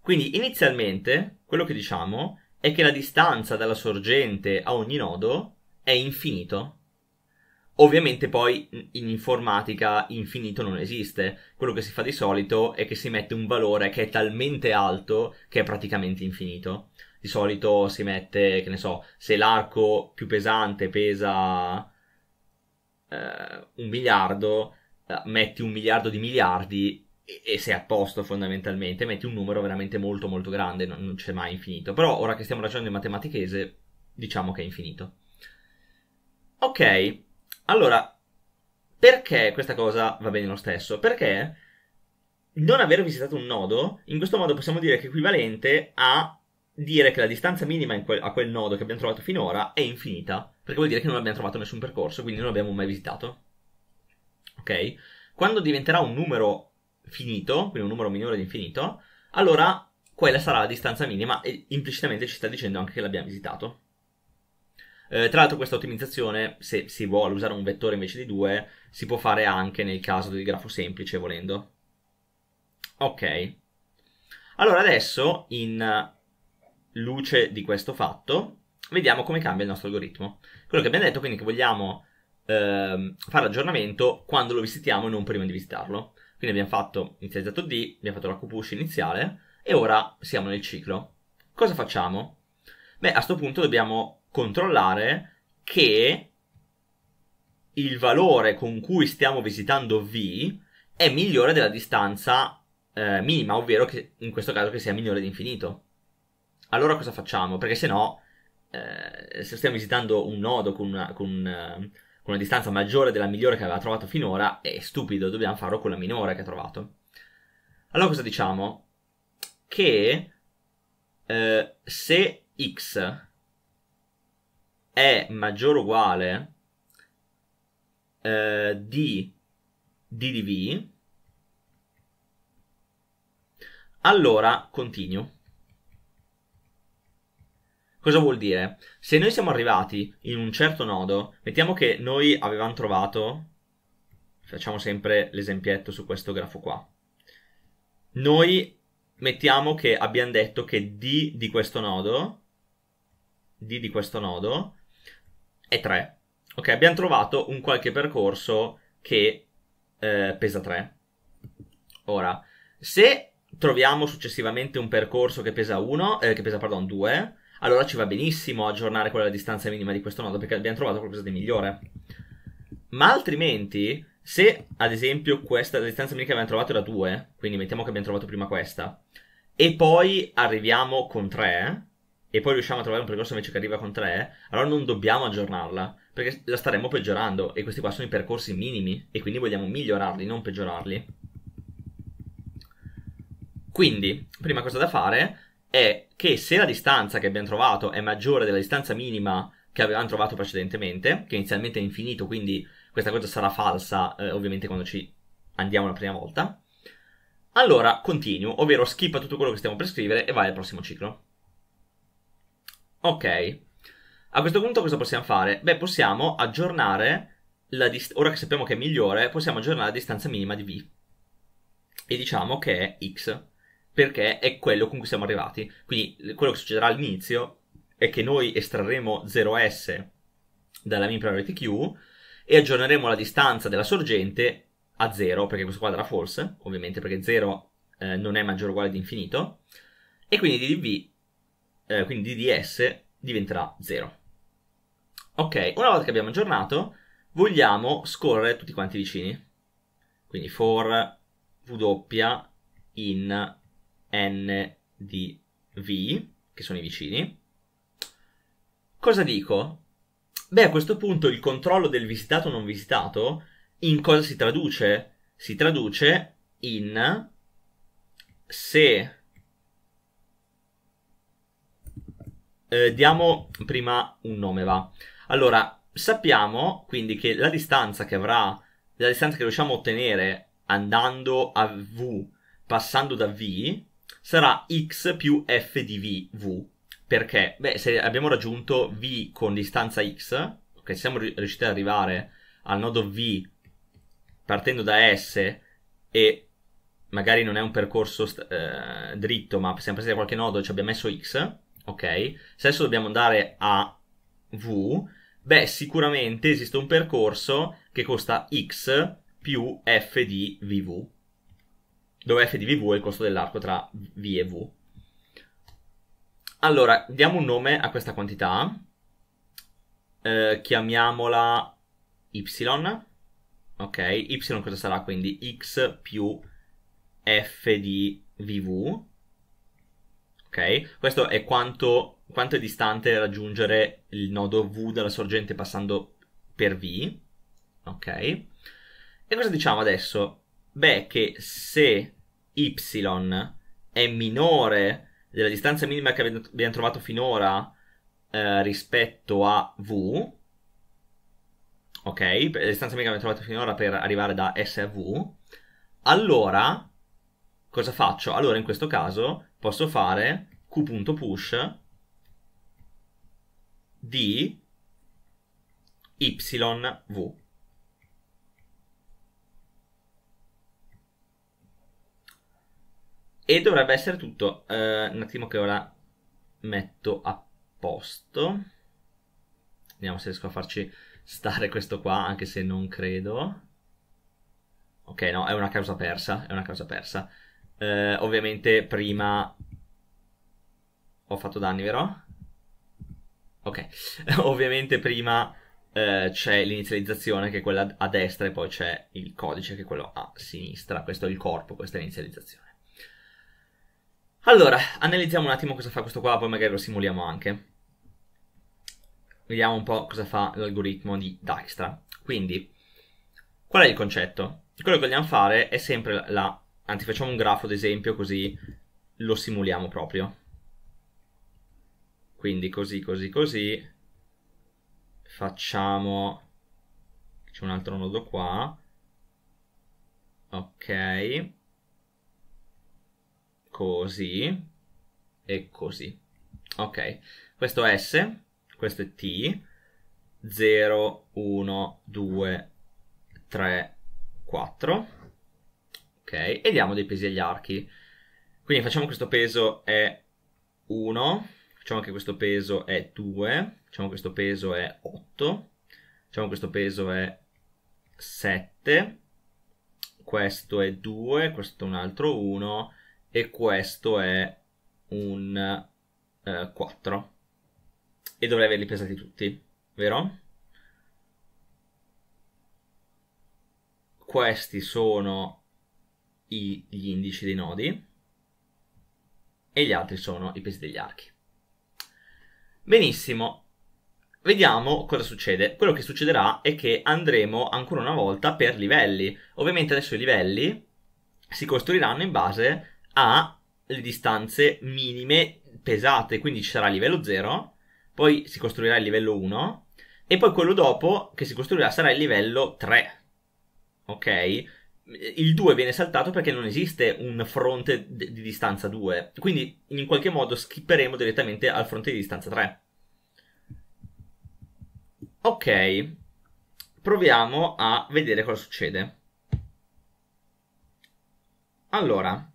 Quindi inizialmente quello che diciamo è è che la distanza dalla sorgente a ogni nodo è infinito. Ovviamente poi in informatica infinito non esiste, quello che si fa di solito è che si mette un valore che è talmente alto che è praticamente infinito. Di solito si mette, che ne so, se l'arco più pesante pesa eh, un miliardo, eh, metti un miliardo di miliardi e, e sei a posto fondamentalmente, metti un numero veramente molto molto grande, non, non c'è mai infinito. Però ora che stiamo ragionando in matematichese, diciamo che è infinito. Ok, allora, perché questa cosa va bene lo stesso? Perché non aver visitato un nodo, in questo modo possiamo dire che è equivalente a dire che la distanza minima quel, a quel nodo che abbiamo trovato finora è infinita, perché vuol dire che non abbiamo trovato nessun percorso, quindi non l'abbiamo mai visitato. Ok? Quando diventerà un numero finito, quindi un numero minore di infinito, allora quella sarà la distanza minima e implicitamente ci sta dicendo anche che l'abbiamo visitato. Eh, tra l'altro questa ottimizzazione, se si vuole usare un vettore invece di due, si può fare anche nel caso del grafo semplice volendo. Ok. Allora adesso, in luce di questo fatto, vediamo come cambia il nostro algoritmo. Quello che abbiamo detto quindi è che vogliamo eh, fare l'aggiornamento quando lo visitiamo e non prima di visitarlo. Quindi abbiamo fatto inizializzato D, abbiamo fatto la Q-push iniziale e ora siamo nel ciclo. Cosa facciamo? Beh, a questo punto dobbiamo controllare che il valore con cui stiamo visitando V è migliore della distanza eh, minima, ovvero che in questo caso che sia migliore di infinito. Allora cosa facciamo? Perché se no, eh, se stiamo visitando un nodo con, una, con un, eh, con una distanza maggiore della migliore che aveva trovato finora, è stupido, dobbiamo farlo con la minore che ha trovato. Allora cosa diciamo? Che eh, se x è maggiore o uguale eh, di d di v, allora continuo. Cosa vuol dire? Se noi siamo arrivati in un certo nodo, mettiamo che noi avevamo trovato, facciamo sempre l'esempietto su questo grafo qua, noi mettiamo che abbiamo detto che D di questo nodo, D di questo nodo è 3. Ok, abbiamo trovato un qualche percorso che eh, pesa 3. Ora, se troviamo successivamente un percorso che pesa 1, eh, che pesa, pardon, 2, allora ci va benissimo aggiornare quella distanza minima di questo nodo perché abbiamo trovato qualcosa di migliore. Ma altrimenti, se ad esempio questa distanza minima che abbiamo trovato era 2, quindi mettiamo che abbiamo trovato prima questa, e poi arriviamo con 3, e poi riusciamo a trovare un percorso invece che arriva con 3, allora non dobbiamo aggiornarla, perché la staremmo peggiorando, e questi qua sono i percorsi minimi, e quindi vogliamo migliorarli, non peggiorarli. Quindi, prima cosa da fare è che se la distanza che abbiamo trovato è maggiore della distanza minima che avevamo trovato precedentemente, che inizialmente è infinito, quindi questa cosa sarà falsa eh, ovviamente quando ci andiamo la prima volta, allora continuo, ovvero skippa tutto quello che stiamo per scrivere e vai al prossimo ciclo. Ok, a questo punto cosa possiamo fare? Beh, possiamo aggiornare, la dist- ora che sappiamo che è migliore, possiamo aggiornare la distanza minima di v. E diciamo che è x perché è quello con cui siamo arrivati. Quindi quello che succederà all'inizio è che noi estrarremo 0S dalla min priority queue e aggiorneremo la distanza della sorgente a 0, perché questo qua darà false, ovviamente perché 0 eh, non è maggiore o uguale di infinito, e quindi DDV, eh, quindi DDS diventerà 0. Ok, una volta che abbiamo aggiornato, vogliamo scorrere tutti quanti vicini. Quindi for w in N di V, che sono i vicini. Cosa dico? Beh, a questo punto il controllo del visitato o non visitato in cosa si traduce? Si traduce in se eh, diamo prima un nome va. Allora, sappiamo quindi che la distanza che avrà la distanza che riusciamo a ottenere andando a V, passando da V, sarà x più f di v, v. Perché? Beh, se abbiamo raggiunto v con distanza x, ok, siamo riusciti ad arrivare al nodo v partendo da s e magari non è un percorso eh, dritto, ma siamo presi da qualche nodo e ci abbiamo messo x, ok? Se adesso dobbiamo andare a v, beh, sicuramente esiste un percorso che costa x più f di vv dove f di V è il costo dell'arco tra V e V. Allora, diamo un nome a questa quantità, eh, chiamiamola Y, ok, Y cosa sarà quindi? X più F di VV, ok? Questo è quanto, quanto è distante raggiungere il nodo V dalla sorgente passando per V, ok? E cosa diciamo adesso? Beh, che se y è minore della distanza minima che abbiamo trovato finora eh, rispetto a v, ok, la distanza minima che abbiamo trovato finora per arrivare da S a v, allora cosa faccio? Allora in questo caso posso fare q.push di yv. E dovrebbe essere tutto. Uh, un attimo che ora metto a posto. Vediamo se riesco a farci stare questo qua, anche se non credo. Ok, no, è una causa persa, è una causa persa. Uh, ovviamente prima ho fatto danni, vero? Ok, ovviamente prima uh, c'è l'inizializzazione che è quella a destra e poi c'è il codice che è quello a sinistra. Questo è il corpo, questa è l'inizializzazione. Allora, analizziamo un attimo cosa fa questo qua, poi magari lo simuliamo anche. Vediamo un po' cosa fa l'algoritmo di Dijkstra. Quindi, qual è il concetto? Quello che vogliamo fare è sempre la... Anzi, facciamo un grafo ad esempio così lo simuliamo proprio. Quindi così, così, così. Facciamo... C'è un altro nodo qua. Ok così e così. Ok, questo è S, questo è T, 0, 1, 2, 3, 4. Ok, e diamo dei pesi agli archi. Quindi facciamo questo peso è 1, facciamo che questo peso è 2, facciamo questo peso è 8, facciamo questo peso è 7, questo è 2, questo è un altro 1 e questo è un eh, 4 e dovrei averli pesati tutti, vero? Questi sono i, gli indici dei nodi e gli altri sono i pesi degli archi. Benissimo, vediamo cosa succede. Quello che succederà è che andremo ancora una volta per livelli. Ovviamente adesso i livelli si costruiranno in base a a le distanze minime pesate, quindi ci sarà il livello 0, poi si costruirà il livello 1 e poi quello dopo che si costruirà sarà il livello 3. Ok? Il 2 viene saltato perché non esiste un fronte di distanza 2, quindi in qualche modo skipperemo direttamente al fronte di distanza 3. Ok, proviamo a vedere cosa succede. Allora,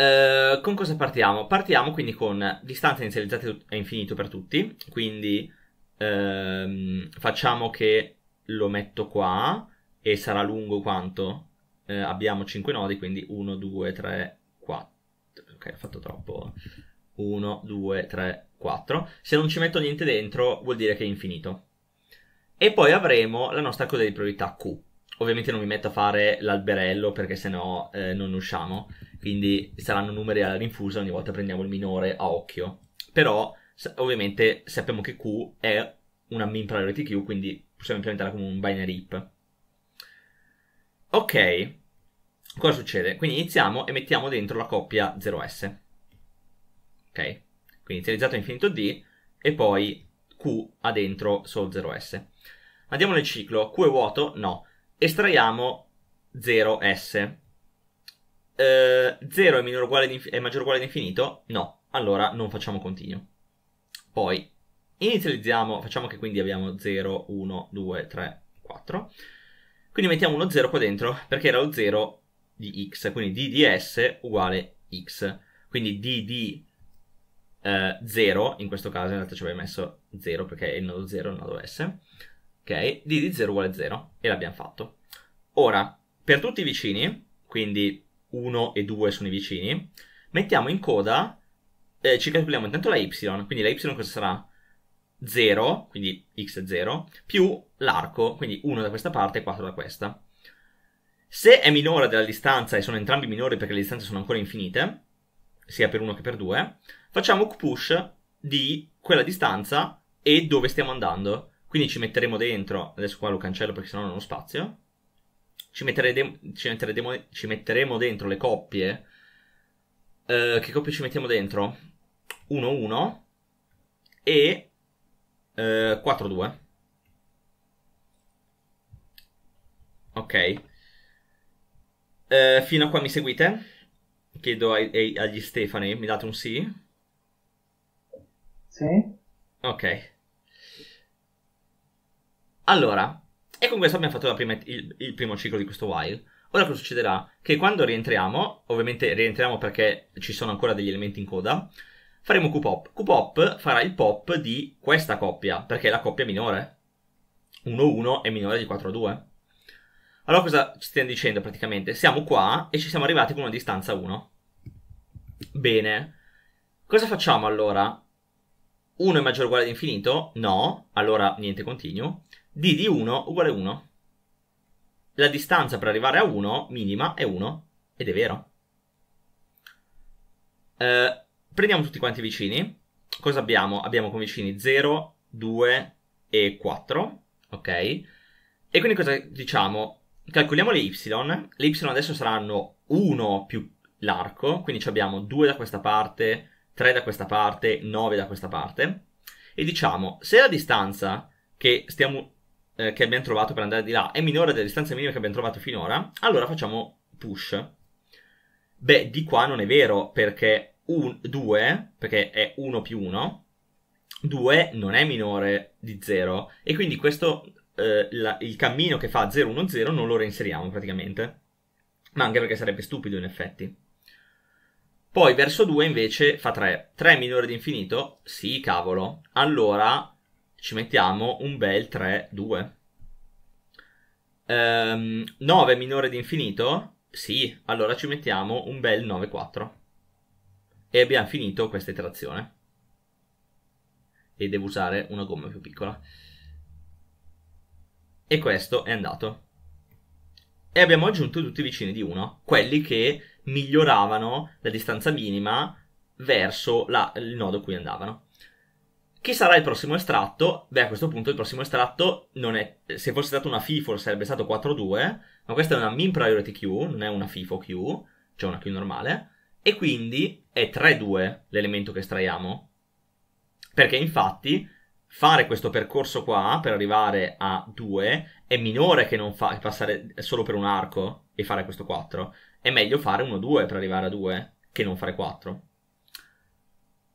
eh, con cosa partiamo? Partiamo quindi con distanze inizializzate a infinito per tutti, quindi uh, facciamo che lo metto qua e sarà lungo quanto? Uh, abbiamo 5 nodi, quindi 1, 2, 3, 4. Ok, ho fatto troppo. 1, 2, 3, 4. Se non ci metto niente dentro vuol dire che è infinito. E poi avremo la nostra coda di priorità Q. Ovviamente non mi metto a fare l'alberello perché sennò eh, non usciamo quindi saranno numeri alla rinfusa, ogni volta prendiamo il minore a occhio. Però ovviamente sappiamo che Q è una min priority queue, quindi possiamo implementarla come un binary heap. Ok, cosa succede? Quindi iniziamo e mettiamo dentro la coppia 0s. Ok, quindi inizializzato infinito d e poi Q ha dentro solo 0s. Andiamo nel ciclo, Q è vuoto? No. Estraiamo 0s 0 eh, è, uguale di, è maggiore o uguale di infinito? No, allora non facciamo continuo. Poi inizializziamo, facciamo che quindi abbiamo 0, 1, 2, 3, 4. Quindi mettiamo uno 0 qua dentro perché era lo 0 di x, quindi d di s uguale x. Quindi d di eh, 0, in questo caso in realtà ci abbiamo messo 0 perché è il nodo 0 e il nodo s. Ok, d di 0 uguale 0 e l'abbiamo fatto. Ora, per tutti i vicini, quindi 1 e 2 sono i vicini, mettiamo in coda, eh, ci calcoliamo intanto la y, quindi la y cosa sarà? 0, quindi x è 0, più l'arco, quindi 1 da questa parte e 4 da questa. Se è minore della distanza, e sono entrambi minori perché le distanze sono ancora infinite, sia per 1 che per 2, facciamo push di quella distanza e dove stiamo andando. Quindi ci metteremo dentro, adesso qua lo cancello perché sennò non ho spazio, ci, metteremo, ci metteremo, ci metteremo dentro le coppie. Uh, che coppie ci mettiamo dentro? 1-1 e uh, eh, 4-2. Ok. Uh, fino a qua mi seguite? Chiedo ai, ai, agli Stefani, mi date un sì? Sì. Ok. Allora, e con questo abbiamo fatto prima, il, il, primo ciclo di questo while. Ora cosa succederà? Che quando rientriamo, ovviamente rientriamo perché ci sono ancora degli elementi in coda, faremo QPOP. QPOP farà il pop di questa coppia, perché è la coppia minore. 1-1 è minore di 4-2. Allora cosa ci stiamo dicendo praticamente? Siamo qua e ci siamo arrivati con una distanza 1. Bene. Cosa facciamo allora? 1 è maggiore o uguale ad infinito? No. Allora niente continuo d di 1 uguale 1. La distanza per arrivare a 1 minima è 1 ed è vero. Eh, prendiamo tutti quanti i vicini. Cosa abbiamo? Abbiamo come vicini 0, 2 e 4, ok? E quindi cosa diciamo? Calcoliamo le y, le y adesso saranno 1 più l'arco, quindi abbiamo 2 da questa parte, 3 da questa parte, 9 da questa parte, e diciamo se la distanza che stiamo eh, che abbiamo trovato per andare di là è minore della distanza minima che abbiamo trovato finora, allora facciamo push. Beh, di qua non è vero perché 2, perché è 1 più 1, 2 non è minore di 0 e quindi questo, eh, la, il cammino che fa 0, 1, 0 non lo reinseriamo praticamente, ma anche perché sarebbe stupido in effetti. Poi verso 2 invece fa 3. 3 è minore di infinito? Sì, cavolo. Allora ci mettiamo un bel 3-2. Um, 9 minore di infinito? Sì, allora ci mettiamo un bel 9-4. E abbiamo finito questa iterazione. E devo usare una gomma più piccola. E questo è andato. E abbiamo aggiunto tutti i vicini di 1, quelli che miglioravano la distanza minima verso la, il nodo cui andavano. Chi sarà il prossimo estratto? Beh, a questo punto il prossimo estratto non è. Se fosse stata una FIFO sarebbe stato 4-2, ma questa è una min priority queue, non è una FIFO queue, cioè una queue normale. E quindi è 3-2 l'elemento che estraiamo. Perché infatti fare questo percorso qua per arrivare a 2 è minore che non fa- passare solo per un arco e fare questo 4. È meglio fare 1-2 per arrivare a 2 che non fare 4.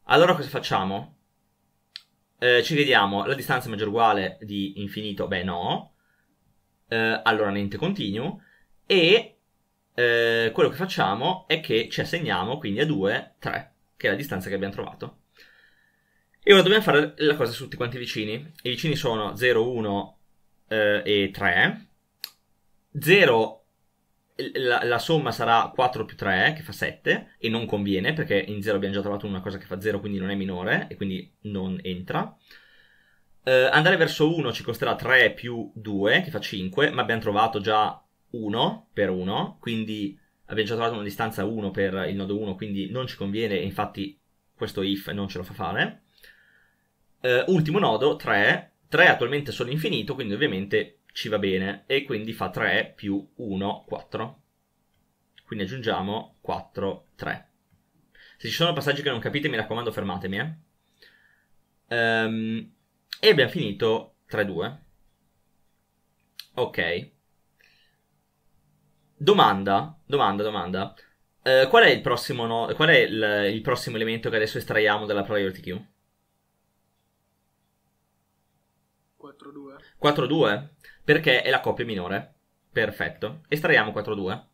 Allora cosa facciamo? eh, ci chiediamo la distanza maggiore o uguale di infinito? Beh, no. Eh, allora niente continuo. E eh, quello che facciamo è che ci assegniamo quindi a 2, 3, che è la distanza che abbiamo trovato. E ora dobbiamo fare la cosa su tutti quanti i vicini. I vicini sono 0, 1 eh, e 3. 0 la, la, somma sarà 4 più 3 che fa 7 e non conviene perché in 0 abbiamo già trovato una cosa che fa 0 quindi non è minore e quindi non entra. Eh, andare verso 1 ci costerà 3 più 2 che fa 5 ma abbiamo trovato già 1 per 1 quindi abbiamo già trovato una distanza 1 per il nodo 1 quindi non ci conviene e infatti questo if non ce lo fa fare. Eh, ultimo nodo 3, 3 attualmente sono infinito quindi ovviamente ci va bene e quindi fa 3 più 1, 4. Quindi aggiungiamo 4, 3. Se ci sono passaggi che non capite, mi raccomando, fermatemi. Eh? Ehm, e abbiamo finito 3, 2. Ok. Domanda, domanda, domanda. Eh, qual è, il prossimo, no- qual è il, il prossimo elemento che adesso estraiamo dalla priority queue? 4-2. 4-2? perché è la coppia minore. Perfetto. Estraiamo 4, 2.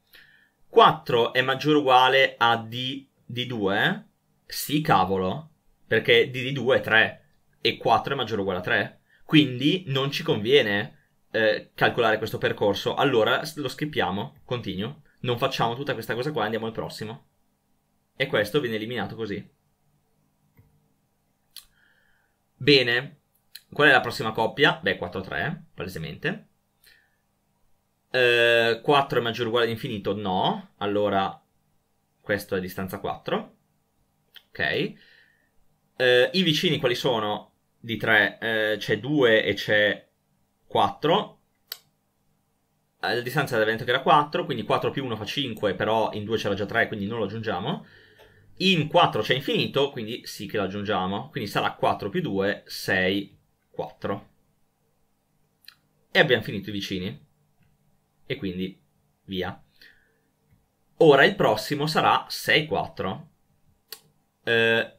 4 è maggiore o uguale a D di 2? Sì, cavolo. Perché D di 2 è 3 e 4 è maggiore o uguale a 3. Quindi non ci conviene eh, calcolare questo percorso. Allora lo skippiamo, continuo. Non facciamo tutta questa cosa qua, andiamo al prossimo. E questo viene eliminato così. Bene, Qual è la prossima coppia? Beh, 4-3, palesemente. Eh, 4 è maggiore o uguale ad infinito? No. Allora, questo è distanza 4. Ok. Eh, I vicini quali sono? Di 3 eh, c'è 2 e c'è 4. La distanza dell'evento che era 4, quindi 4 più 1 fa 5, però in 2 c'era già 3, quindi non lo aggiungiamo. In 4 c'è infinito, quindi sì che lo aggiungiamo. Quindi sarà 4 più 2, 6 4. E abbiamo finito i vicini. E quindi via. Ora il prossimo sarà 6-4. Eh,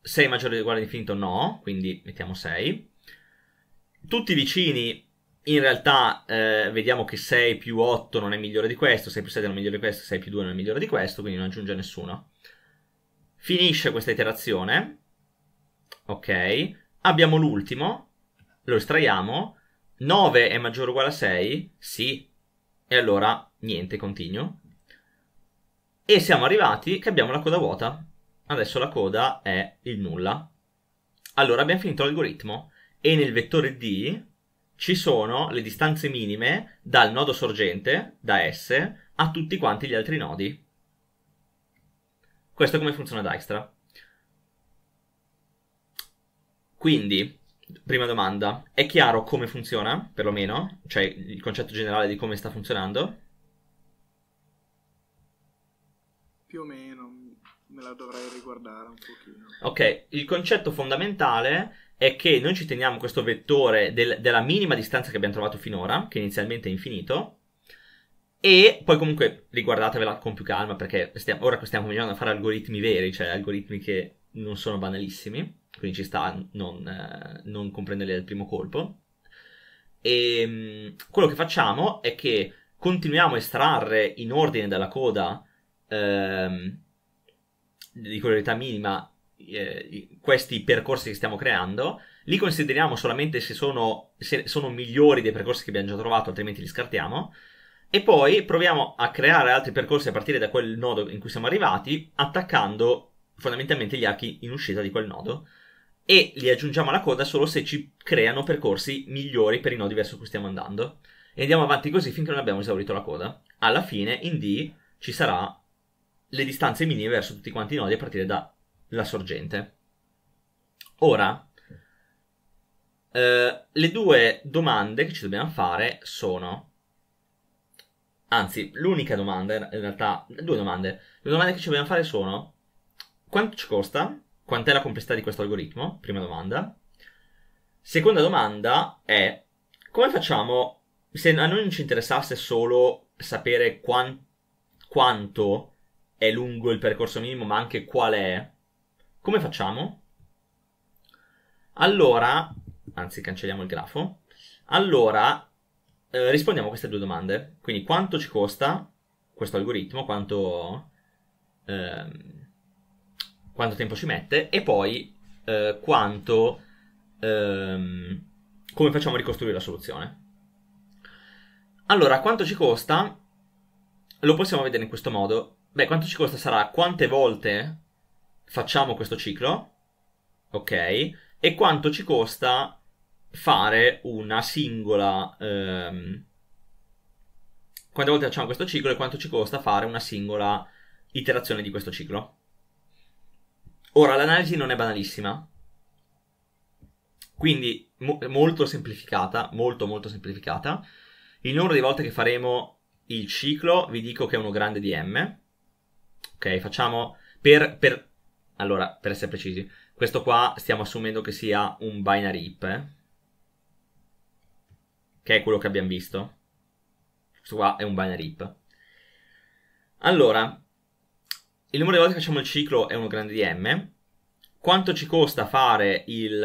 6 maggiore di uguale a infinito no, quindi mettiamo 6. Tutti i vicini, in realtà eh, vediamo che 6 più 8 non è migliore di questo, 6 più 7 non è migliore di questo, 6 più 2 non è migliore di questo, quindi non aggiunge nessuno. Finisce questa iterazione. Ok. Abbiamo l'ultimo, lo estraiamo, 9 è maggiore o uguale a 6? Sì. E allora, niente, continuo. E siamo arrivati che abbiamo la coda vuota. Adesso la coda è il nulla. Allora abbiamo finito l'algoritmo e nel vettore D ci sono le distanze minime dal nodo sorgente, da S, a tutti quanti gli altri nodi. Questo è come funziona Dijkstra. Quindi, prima domanda, è chiaro come funziona, perlomeno? Cioè il concetto generale di come sta funzionando? Più o meno, me la dovrei riguardare un pochino. Ok, il concetto fondamentale è che noi ci teniamo questo vettore del, della minima distanza che abbiamo trovato finora, che inizialmente è infinito, e poi comunque riguardatevela con più calma perché stiamo, ora stiamo cominciando a fare algoritmi veri, cioè algoritmi che non sono banalissimi quindi ci sta a non, eh, non comprenderle al primo colpo. E ehm, quello che facciamo è che continuiamo a estrarre in ordine dalla coda ehm, di colorità minima eh, questi percorsi che stiamo creando, li consideriamo solamente se sono, se sono migliori dei percorsi che abbiamo già trovato, altrimenti li scartiamo. E poi proviamo a creare altri percorsi a partire da quel nodo in cui siamo arrivati, attaccando fondamentalmente gli archi in uscita di quel nodo e li aggiungiamo alla coda solo se ci creano percorsi migliori per i nodi verso cui stiamo andando. E andiamo avanti così finché non abbiamo esaurito la coda. Alla fine, in D, ci saranno le distanze minime verso tutti quanti i nodi a partire dalla sorgente. Ora, eh, le due domande che ci dobbiamo fare sono... Anzi, l'unica domanda, in realtà, due domande. Le domande che ci dobbiamo fare sono... Quanto ci costa Quant'è la complessità di questo algoritmo? Prima domanda. Seconda domanda è come facciamo, se a noi non ci interessasse solo sapere quan- quanto è lungo il percorso minimo, ma anche qual è, come facciamo? Allora, anzi cancelliamo il grafo, allora eh, rispondiamo a queste due domande. Quindi quanto ci costa questo algoritmo, quanto... Eh, quanto tempo ci mette e poi eh, quanto, ehm, come facciamo a ricostruire la soluzione. Allora, quanto ci costa? Lo possiamo vedere in questo modo. Beh, quanto ci costa sarà quante volte facciamo questo ciclo, ok? E quanto ci costa fare una singola... Ehm, quante volte facciamo questo ciclo e quanto ci costa fare una singola iterazione di questo ciclo. Ora, l'analisi non è banalissima, quindi mo- molto semplificata, molto molto semplificata. Il numero di volte che faremo il ciclo vi dico che è uno grande di m. Ok, facciamo per, per... Allora, per essere precisi, questo qua stiamo assumendo che sia un binary heap, eh? che è quello che abbiamo visto. Questo qua è un binary heap. Allora, il numero di volte che facciamo il ciclo è 1 grande di m. Quanto ci costa fare il,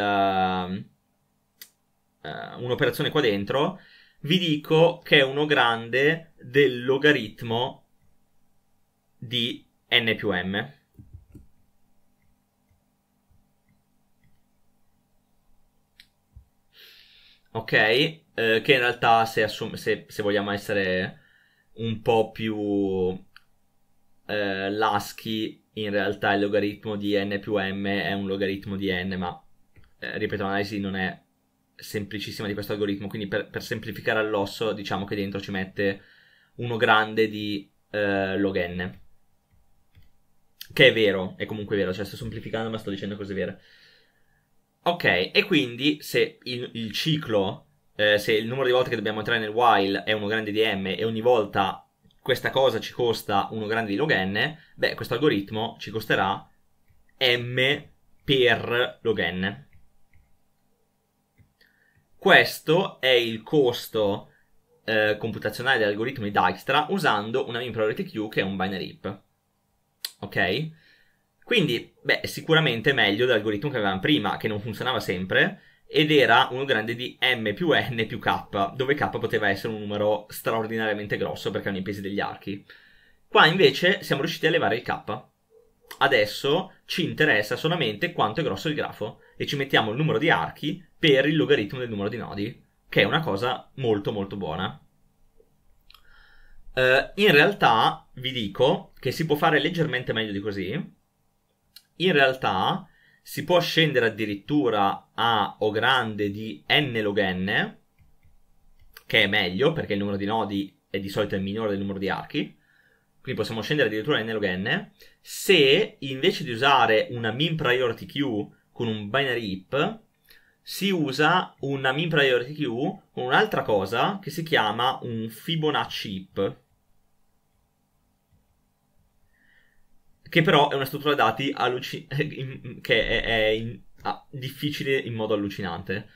uh, un'operazione qua dentro? Vi dico che è 1 grande del logaritmo di n più m. Ok, eh, che in realtà se, assum- se, se vogliamo essere un po' più eh, l'ASCII in realtà il logaritmo di n più m è un logaritmo di n, ma eh, ripeto, l'analisi non è semplicissima di questo algoritmo, quindi per, per, semplificare all'osso diciamo che dentro ci mette uno grande di eh, log n. Che è vero, è comunque vero, cioè sto semplificando ma sto dicendo cose vere. Ok, e quindi se il, il ciclo, eh, se il numero di volte che dobbiamo entrare nel while è uno grande di m e ogni volta questa cosa ci costa 1 grande di log n, beh, questo algoritmo ci costerà m per log n. Questo è il costo eh, computazionale dell'algoritmo di Dijkstra usando una min priority queue che è un binary heap. Ok? Quindi, beh, sicuramente meglio dell'algoritmo che avevamo prima, che non funzionava sempre, ed era uno grande di m più n più k, dove k poteva essere un numero straordinariamente grosso perché erano i pesi degli archi. Qua invece siamo riusciti a levare il k. Adesso ci interessa solamente quanto è grosso il grafo e ci mettiamo il numero di archi per il logaritmo del numero di nodi, che è una cosa molto molto buona. Uh, in realtà vi dico che si può fare leggermente meglio di così. In realtà si può scendere addirittura a O grande di n log n, che è meglio perché il numero di nodi è di solito è minore del numero di archi, quindi possiamo scendere addirittura a n log n, se invece di usare una min priority queue con un binary heap, si usa una min priority queue con un'altra cosa che si chiama un Fibonacci heap. che però è una struttura dati alluci- che è, è in, ah, difficile in modo allucinante.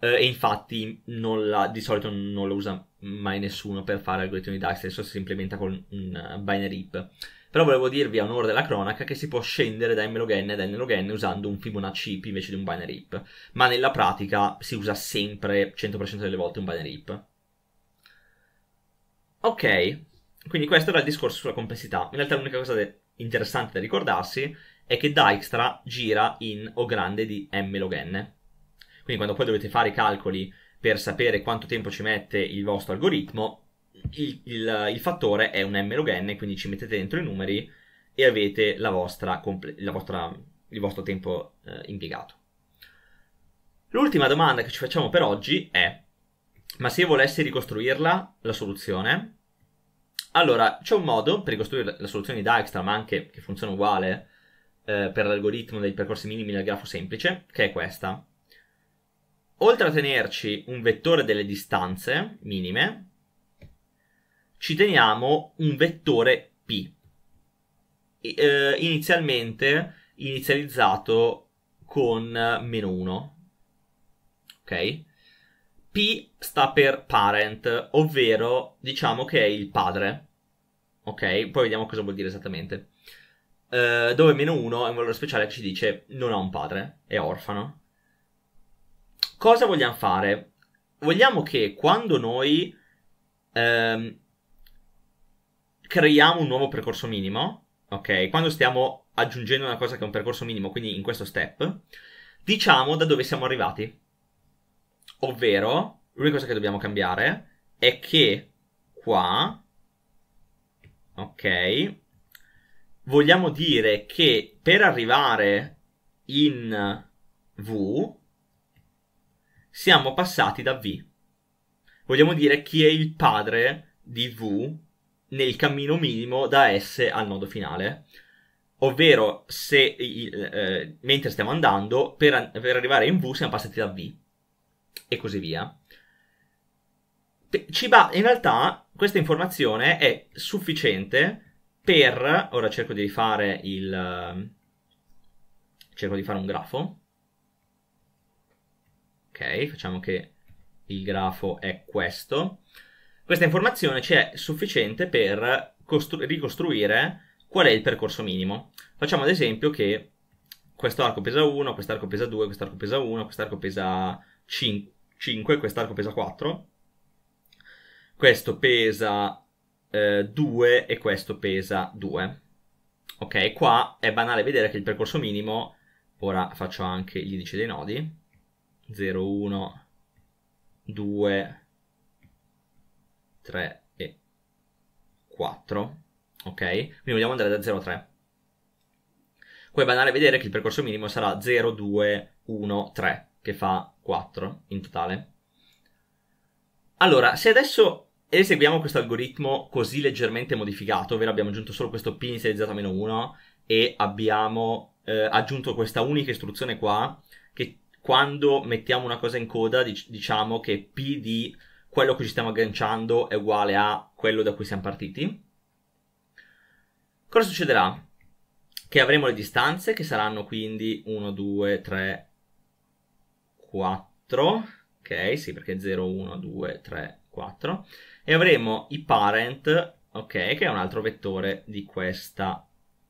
Eh, e infatti la, di solito non lo usa mai nessuno per fare algoritmi DAX, adesso si implementa con un eh, binary heap. Però volevo dirvi a onore della cronaca che si può scendere da mlog n ad nlog n usando un Fibonacci heap invece di un binary heap, ma nella pratica si usa sempre 100% delle volte un binary heap. Ok, quindi questo era il discorso sulla complessità. In realtà l'unica cosa de- interessante da ricordarsi è che Dijkstra gira in O grande di M log n. Quindi quando poi dovete fare i calcoli per sapere quanto tempo ci mette il vostro algoritmo, il, il, il fattore è un M log n, quindi ci mettete dentro i numeri e avete la vostra, la vostra, il vostro tempo eh, impiegato. L'ultima domanda che ci facciamo per oggi è, ma se io volessi ricostruirla, la soluzione, allora, c'è un modo per ricostruire la soluzione di Dijkstra, ma anche che funziona uguale eh, per l'algoritmo dei percorsi minimi del grafo semplice, che è questa. Oltre a tenerci un vettore delle distanze minime, ci teniamo un vettore P, eh, inizialmente inizializzato con meno 1. Ok? P sta per parent, ovvero diciamo che è il padre. Ok, poi vediamo cosa vuol dire esattamente. Uh, dove meno 1 è un valore speciale che ci dice non ha un padre, è orfano. Cosa vogliamo fare? Vogliamo che quando noi um, creiamo un nuovo percorso minimo, ok? Quando stiamo aggiungendo una cosa che è un percorso minimo, quindi in questo step, diciamo da dove siamo arrivati. Ovvero, l'unica cosa che dobbiamo cambiare è che qua, ok, vogliamo dire che per arrivare in V siamo passati da V. Vogliamo dire chi è il padre di V nel cammino minimo da S al nodo finale. Ovvero, se, eh, mentre stiamo andando, per, per arrivare in V siamo passati da V e così via. Ba- in realtà questa informazione è sufficiente per... Ora cerco di rifare il... Eh, cerco di fare un grafo. Ok, facciamo che il grafo è questo. Questa informazione ci è sufficiente per costru- ricostruire qual è il percorso minimo. Facciamo ad esempio che questo arco pesa 1, quest'arco pesa 2, quest'arco pesa 1, quest'arco pesa 5, 5, quest'arco pesa 4, questo pesa eh, 2 e questo pesa 2. Ok, qua è banale vedere che il percorso minimo, ora faccio anche gli indici dei nodi, 0, 1, 2, 3 e 4, ok? Quindi vogliamo andare da 0 a 3. Qua è banale vedere che il percorso minimo sarà 0, 2, 1, 3, che fa 4 in totale. Allora, se adesso eseguiamo questo algoritmo così leggermente modificato, ovvero abbiamo aggiunto solo questo p inizializzato a meno 1 e abbiamo eh, aggiunto questa unica istruzione qua, che quando mettiamo una cosa in coda dic- diciamo che p di quello che ci stiamo agganciando è uguale a quello da cui siamo partiti. Cosa succederà? Che avremo le distanze che saranno quindi 1, 2, 3, 4, ok, sì perché 0, 1, 2, 3, 4, e avremo i parent, ok, che è un altro vettore di questa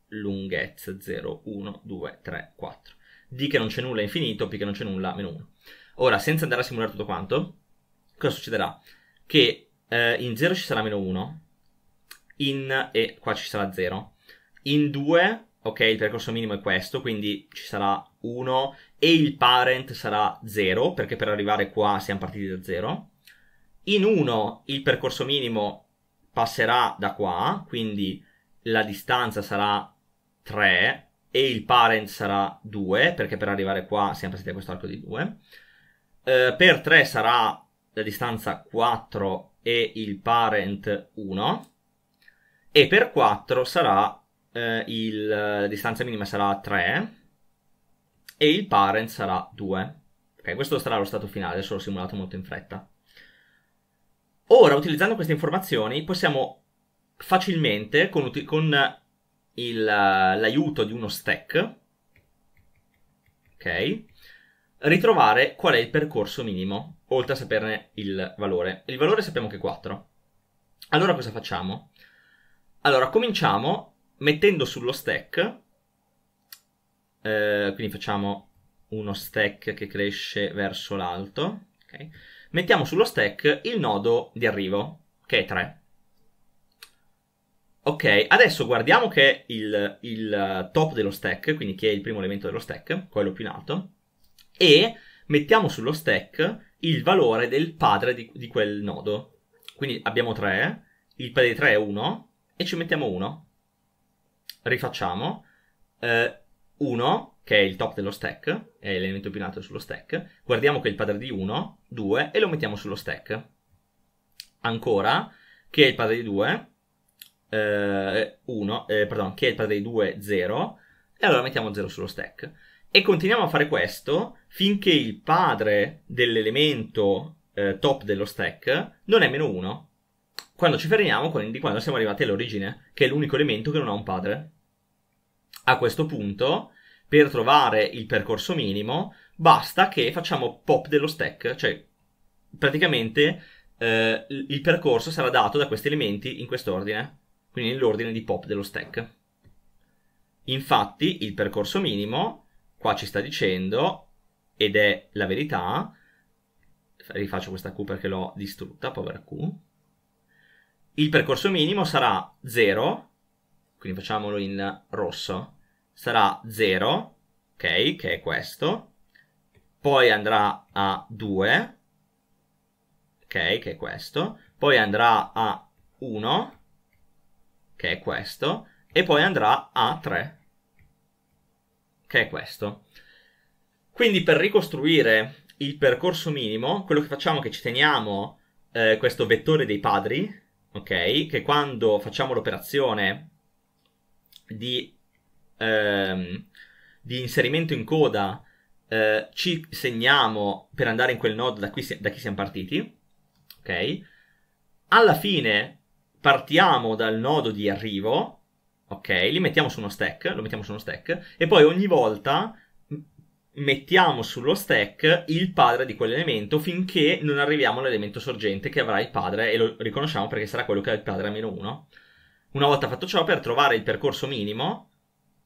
lunghezza, 0, 1, 2, 3, 4. D che non c'è nulla è infinito, P che non c'è nulla, meno 1. Ora, senza andare a simulare tutto quanto, cosa succederà? Che eh, in 0 ci sarà meno 1, in, e qua ci sarà 0, in 2 ok? Il percorso minimo è questo, quindi ci sarà 1 e il parent sarà 0, perché per arrivare qua siamo partiti da 0. In 1 il percorso minimo passerà da qua, quindi la distanza sarà 3 e il parent sarà 2, perché per arrivare qua siamo partiti da questo arco di 2. Eh, per 3 sarà la distanza 4 e il parent 1 e per 4 sarà eh, il, la distanza minima sarà 3 e il parent sarà 2. Ok, questo sarà lo stato finale, adesso l'ho simulato molto in fretta. Ora, utilizzando queste informazioni, possiamo facilmente, con, con il, l'aiuto di uno stack, ok, ritrovare qual è il percorso minimo, oltre a saperne il valore. Il valore sappiamo che è 4. Allora cosa facciamo? Allora, cominciamo mettendo sullo stack, eh, quindi facciamo uno stack che cresce verso l'alto, okay? mettiamo sullo stack il nodo di arrivo, che è 3. Ok, adesso guardiamo che il, il, top dello stack, quindi che è il primo elemento dello stack, quello più in alto, e mettiamo sullo stack il valore del padre di, di quel nodo. Quindi abbiamo 3, il padre di 3 è 1, e ci mettiamo 1 rifacciamo. 1, eh, che è il top dello stack, è l'elemento più nato sullo stack, guardiamo che è il padre di 1, 2, e lo mettiamo sullo stack. Ancora, che è il padre di 2, 1, eh, eh, pardon, che è il padre di 2, 0, e allora mettiamo 0 sullo stack. E continuiamo a fare questo finché il padre dell'elemento eh, top dello stack non è meno 1 quando ci fermiamo, quindi quando siamo arrivati all'origine, che è l'unico elemento che non ha un padre. A questo punto, per trovare il percorso minimo, basta che facciamo pop dello stack, cioè praticamente eh, il percorso sarà dato da questi elementi in quest'ordine, quindi nell'ordine di pop dello stack. Infatti il percorso minimo, qua ci sta dicendo, ed è la verità, rifaccio questa Q perché l'ho distrutta, povera Q, il percorso minimo sarà 0, quindi facciamolo in rosso, sarà 0, ok, che è questo, poi andrà a 2, ok, che è questo, poi andrà a 1, che è questo, e poi andrà a 3, che è questo. Quindi per ricostruire il percorso minimo, quello che facciamo è che ci teniamo eh, questo vettore dei padri, ok? Che quando facciamo l'operazione di, ehm, di inserimento in coda eh, ci segniamo per andare in quel nodo da, si- da chi siamo partiti, ok? Alla fine partiamo dal nodo di arrivo, ok? Li mettiamo su uno stack, lo mettiamo su uno stack e poi ogni volta mettiamo sullo stack il padre di quell'elemento finché non arriviamo all'elemento sorgente che avrà il padre e lo riconosciamo perché sarà quello che ha il padre a meno 1. Una volta fatto ciò, per trovare il percorso minimo,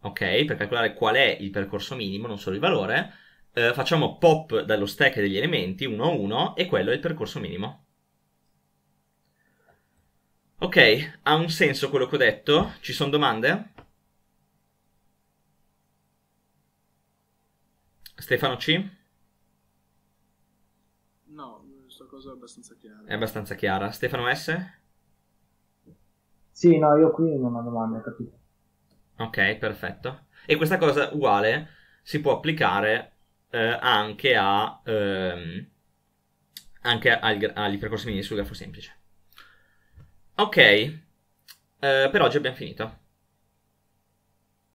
ok, per calcolare qual è il percorso minimo, non solo il valore, eh, facciamo pop dallo stack degli elementi 1 a 1 e quello è il percorso minimo. Ok, ha un senso quello che ho detto? Ci sono domande? Stefano C? No, questa cosa è abbastanza chiara. È abbastanza chiara. Stefano S? Sì, no, io qui non ho domande, capito. Ok, perfetto. E questa cosa uguale si può applicare eh, anche, a, ehm, anche al, agli percorsi minimi sul grafo semplice. Ok, eh, per oggi abbiamo finito.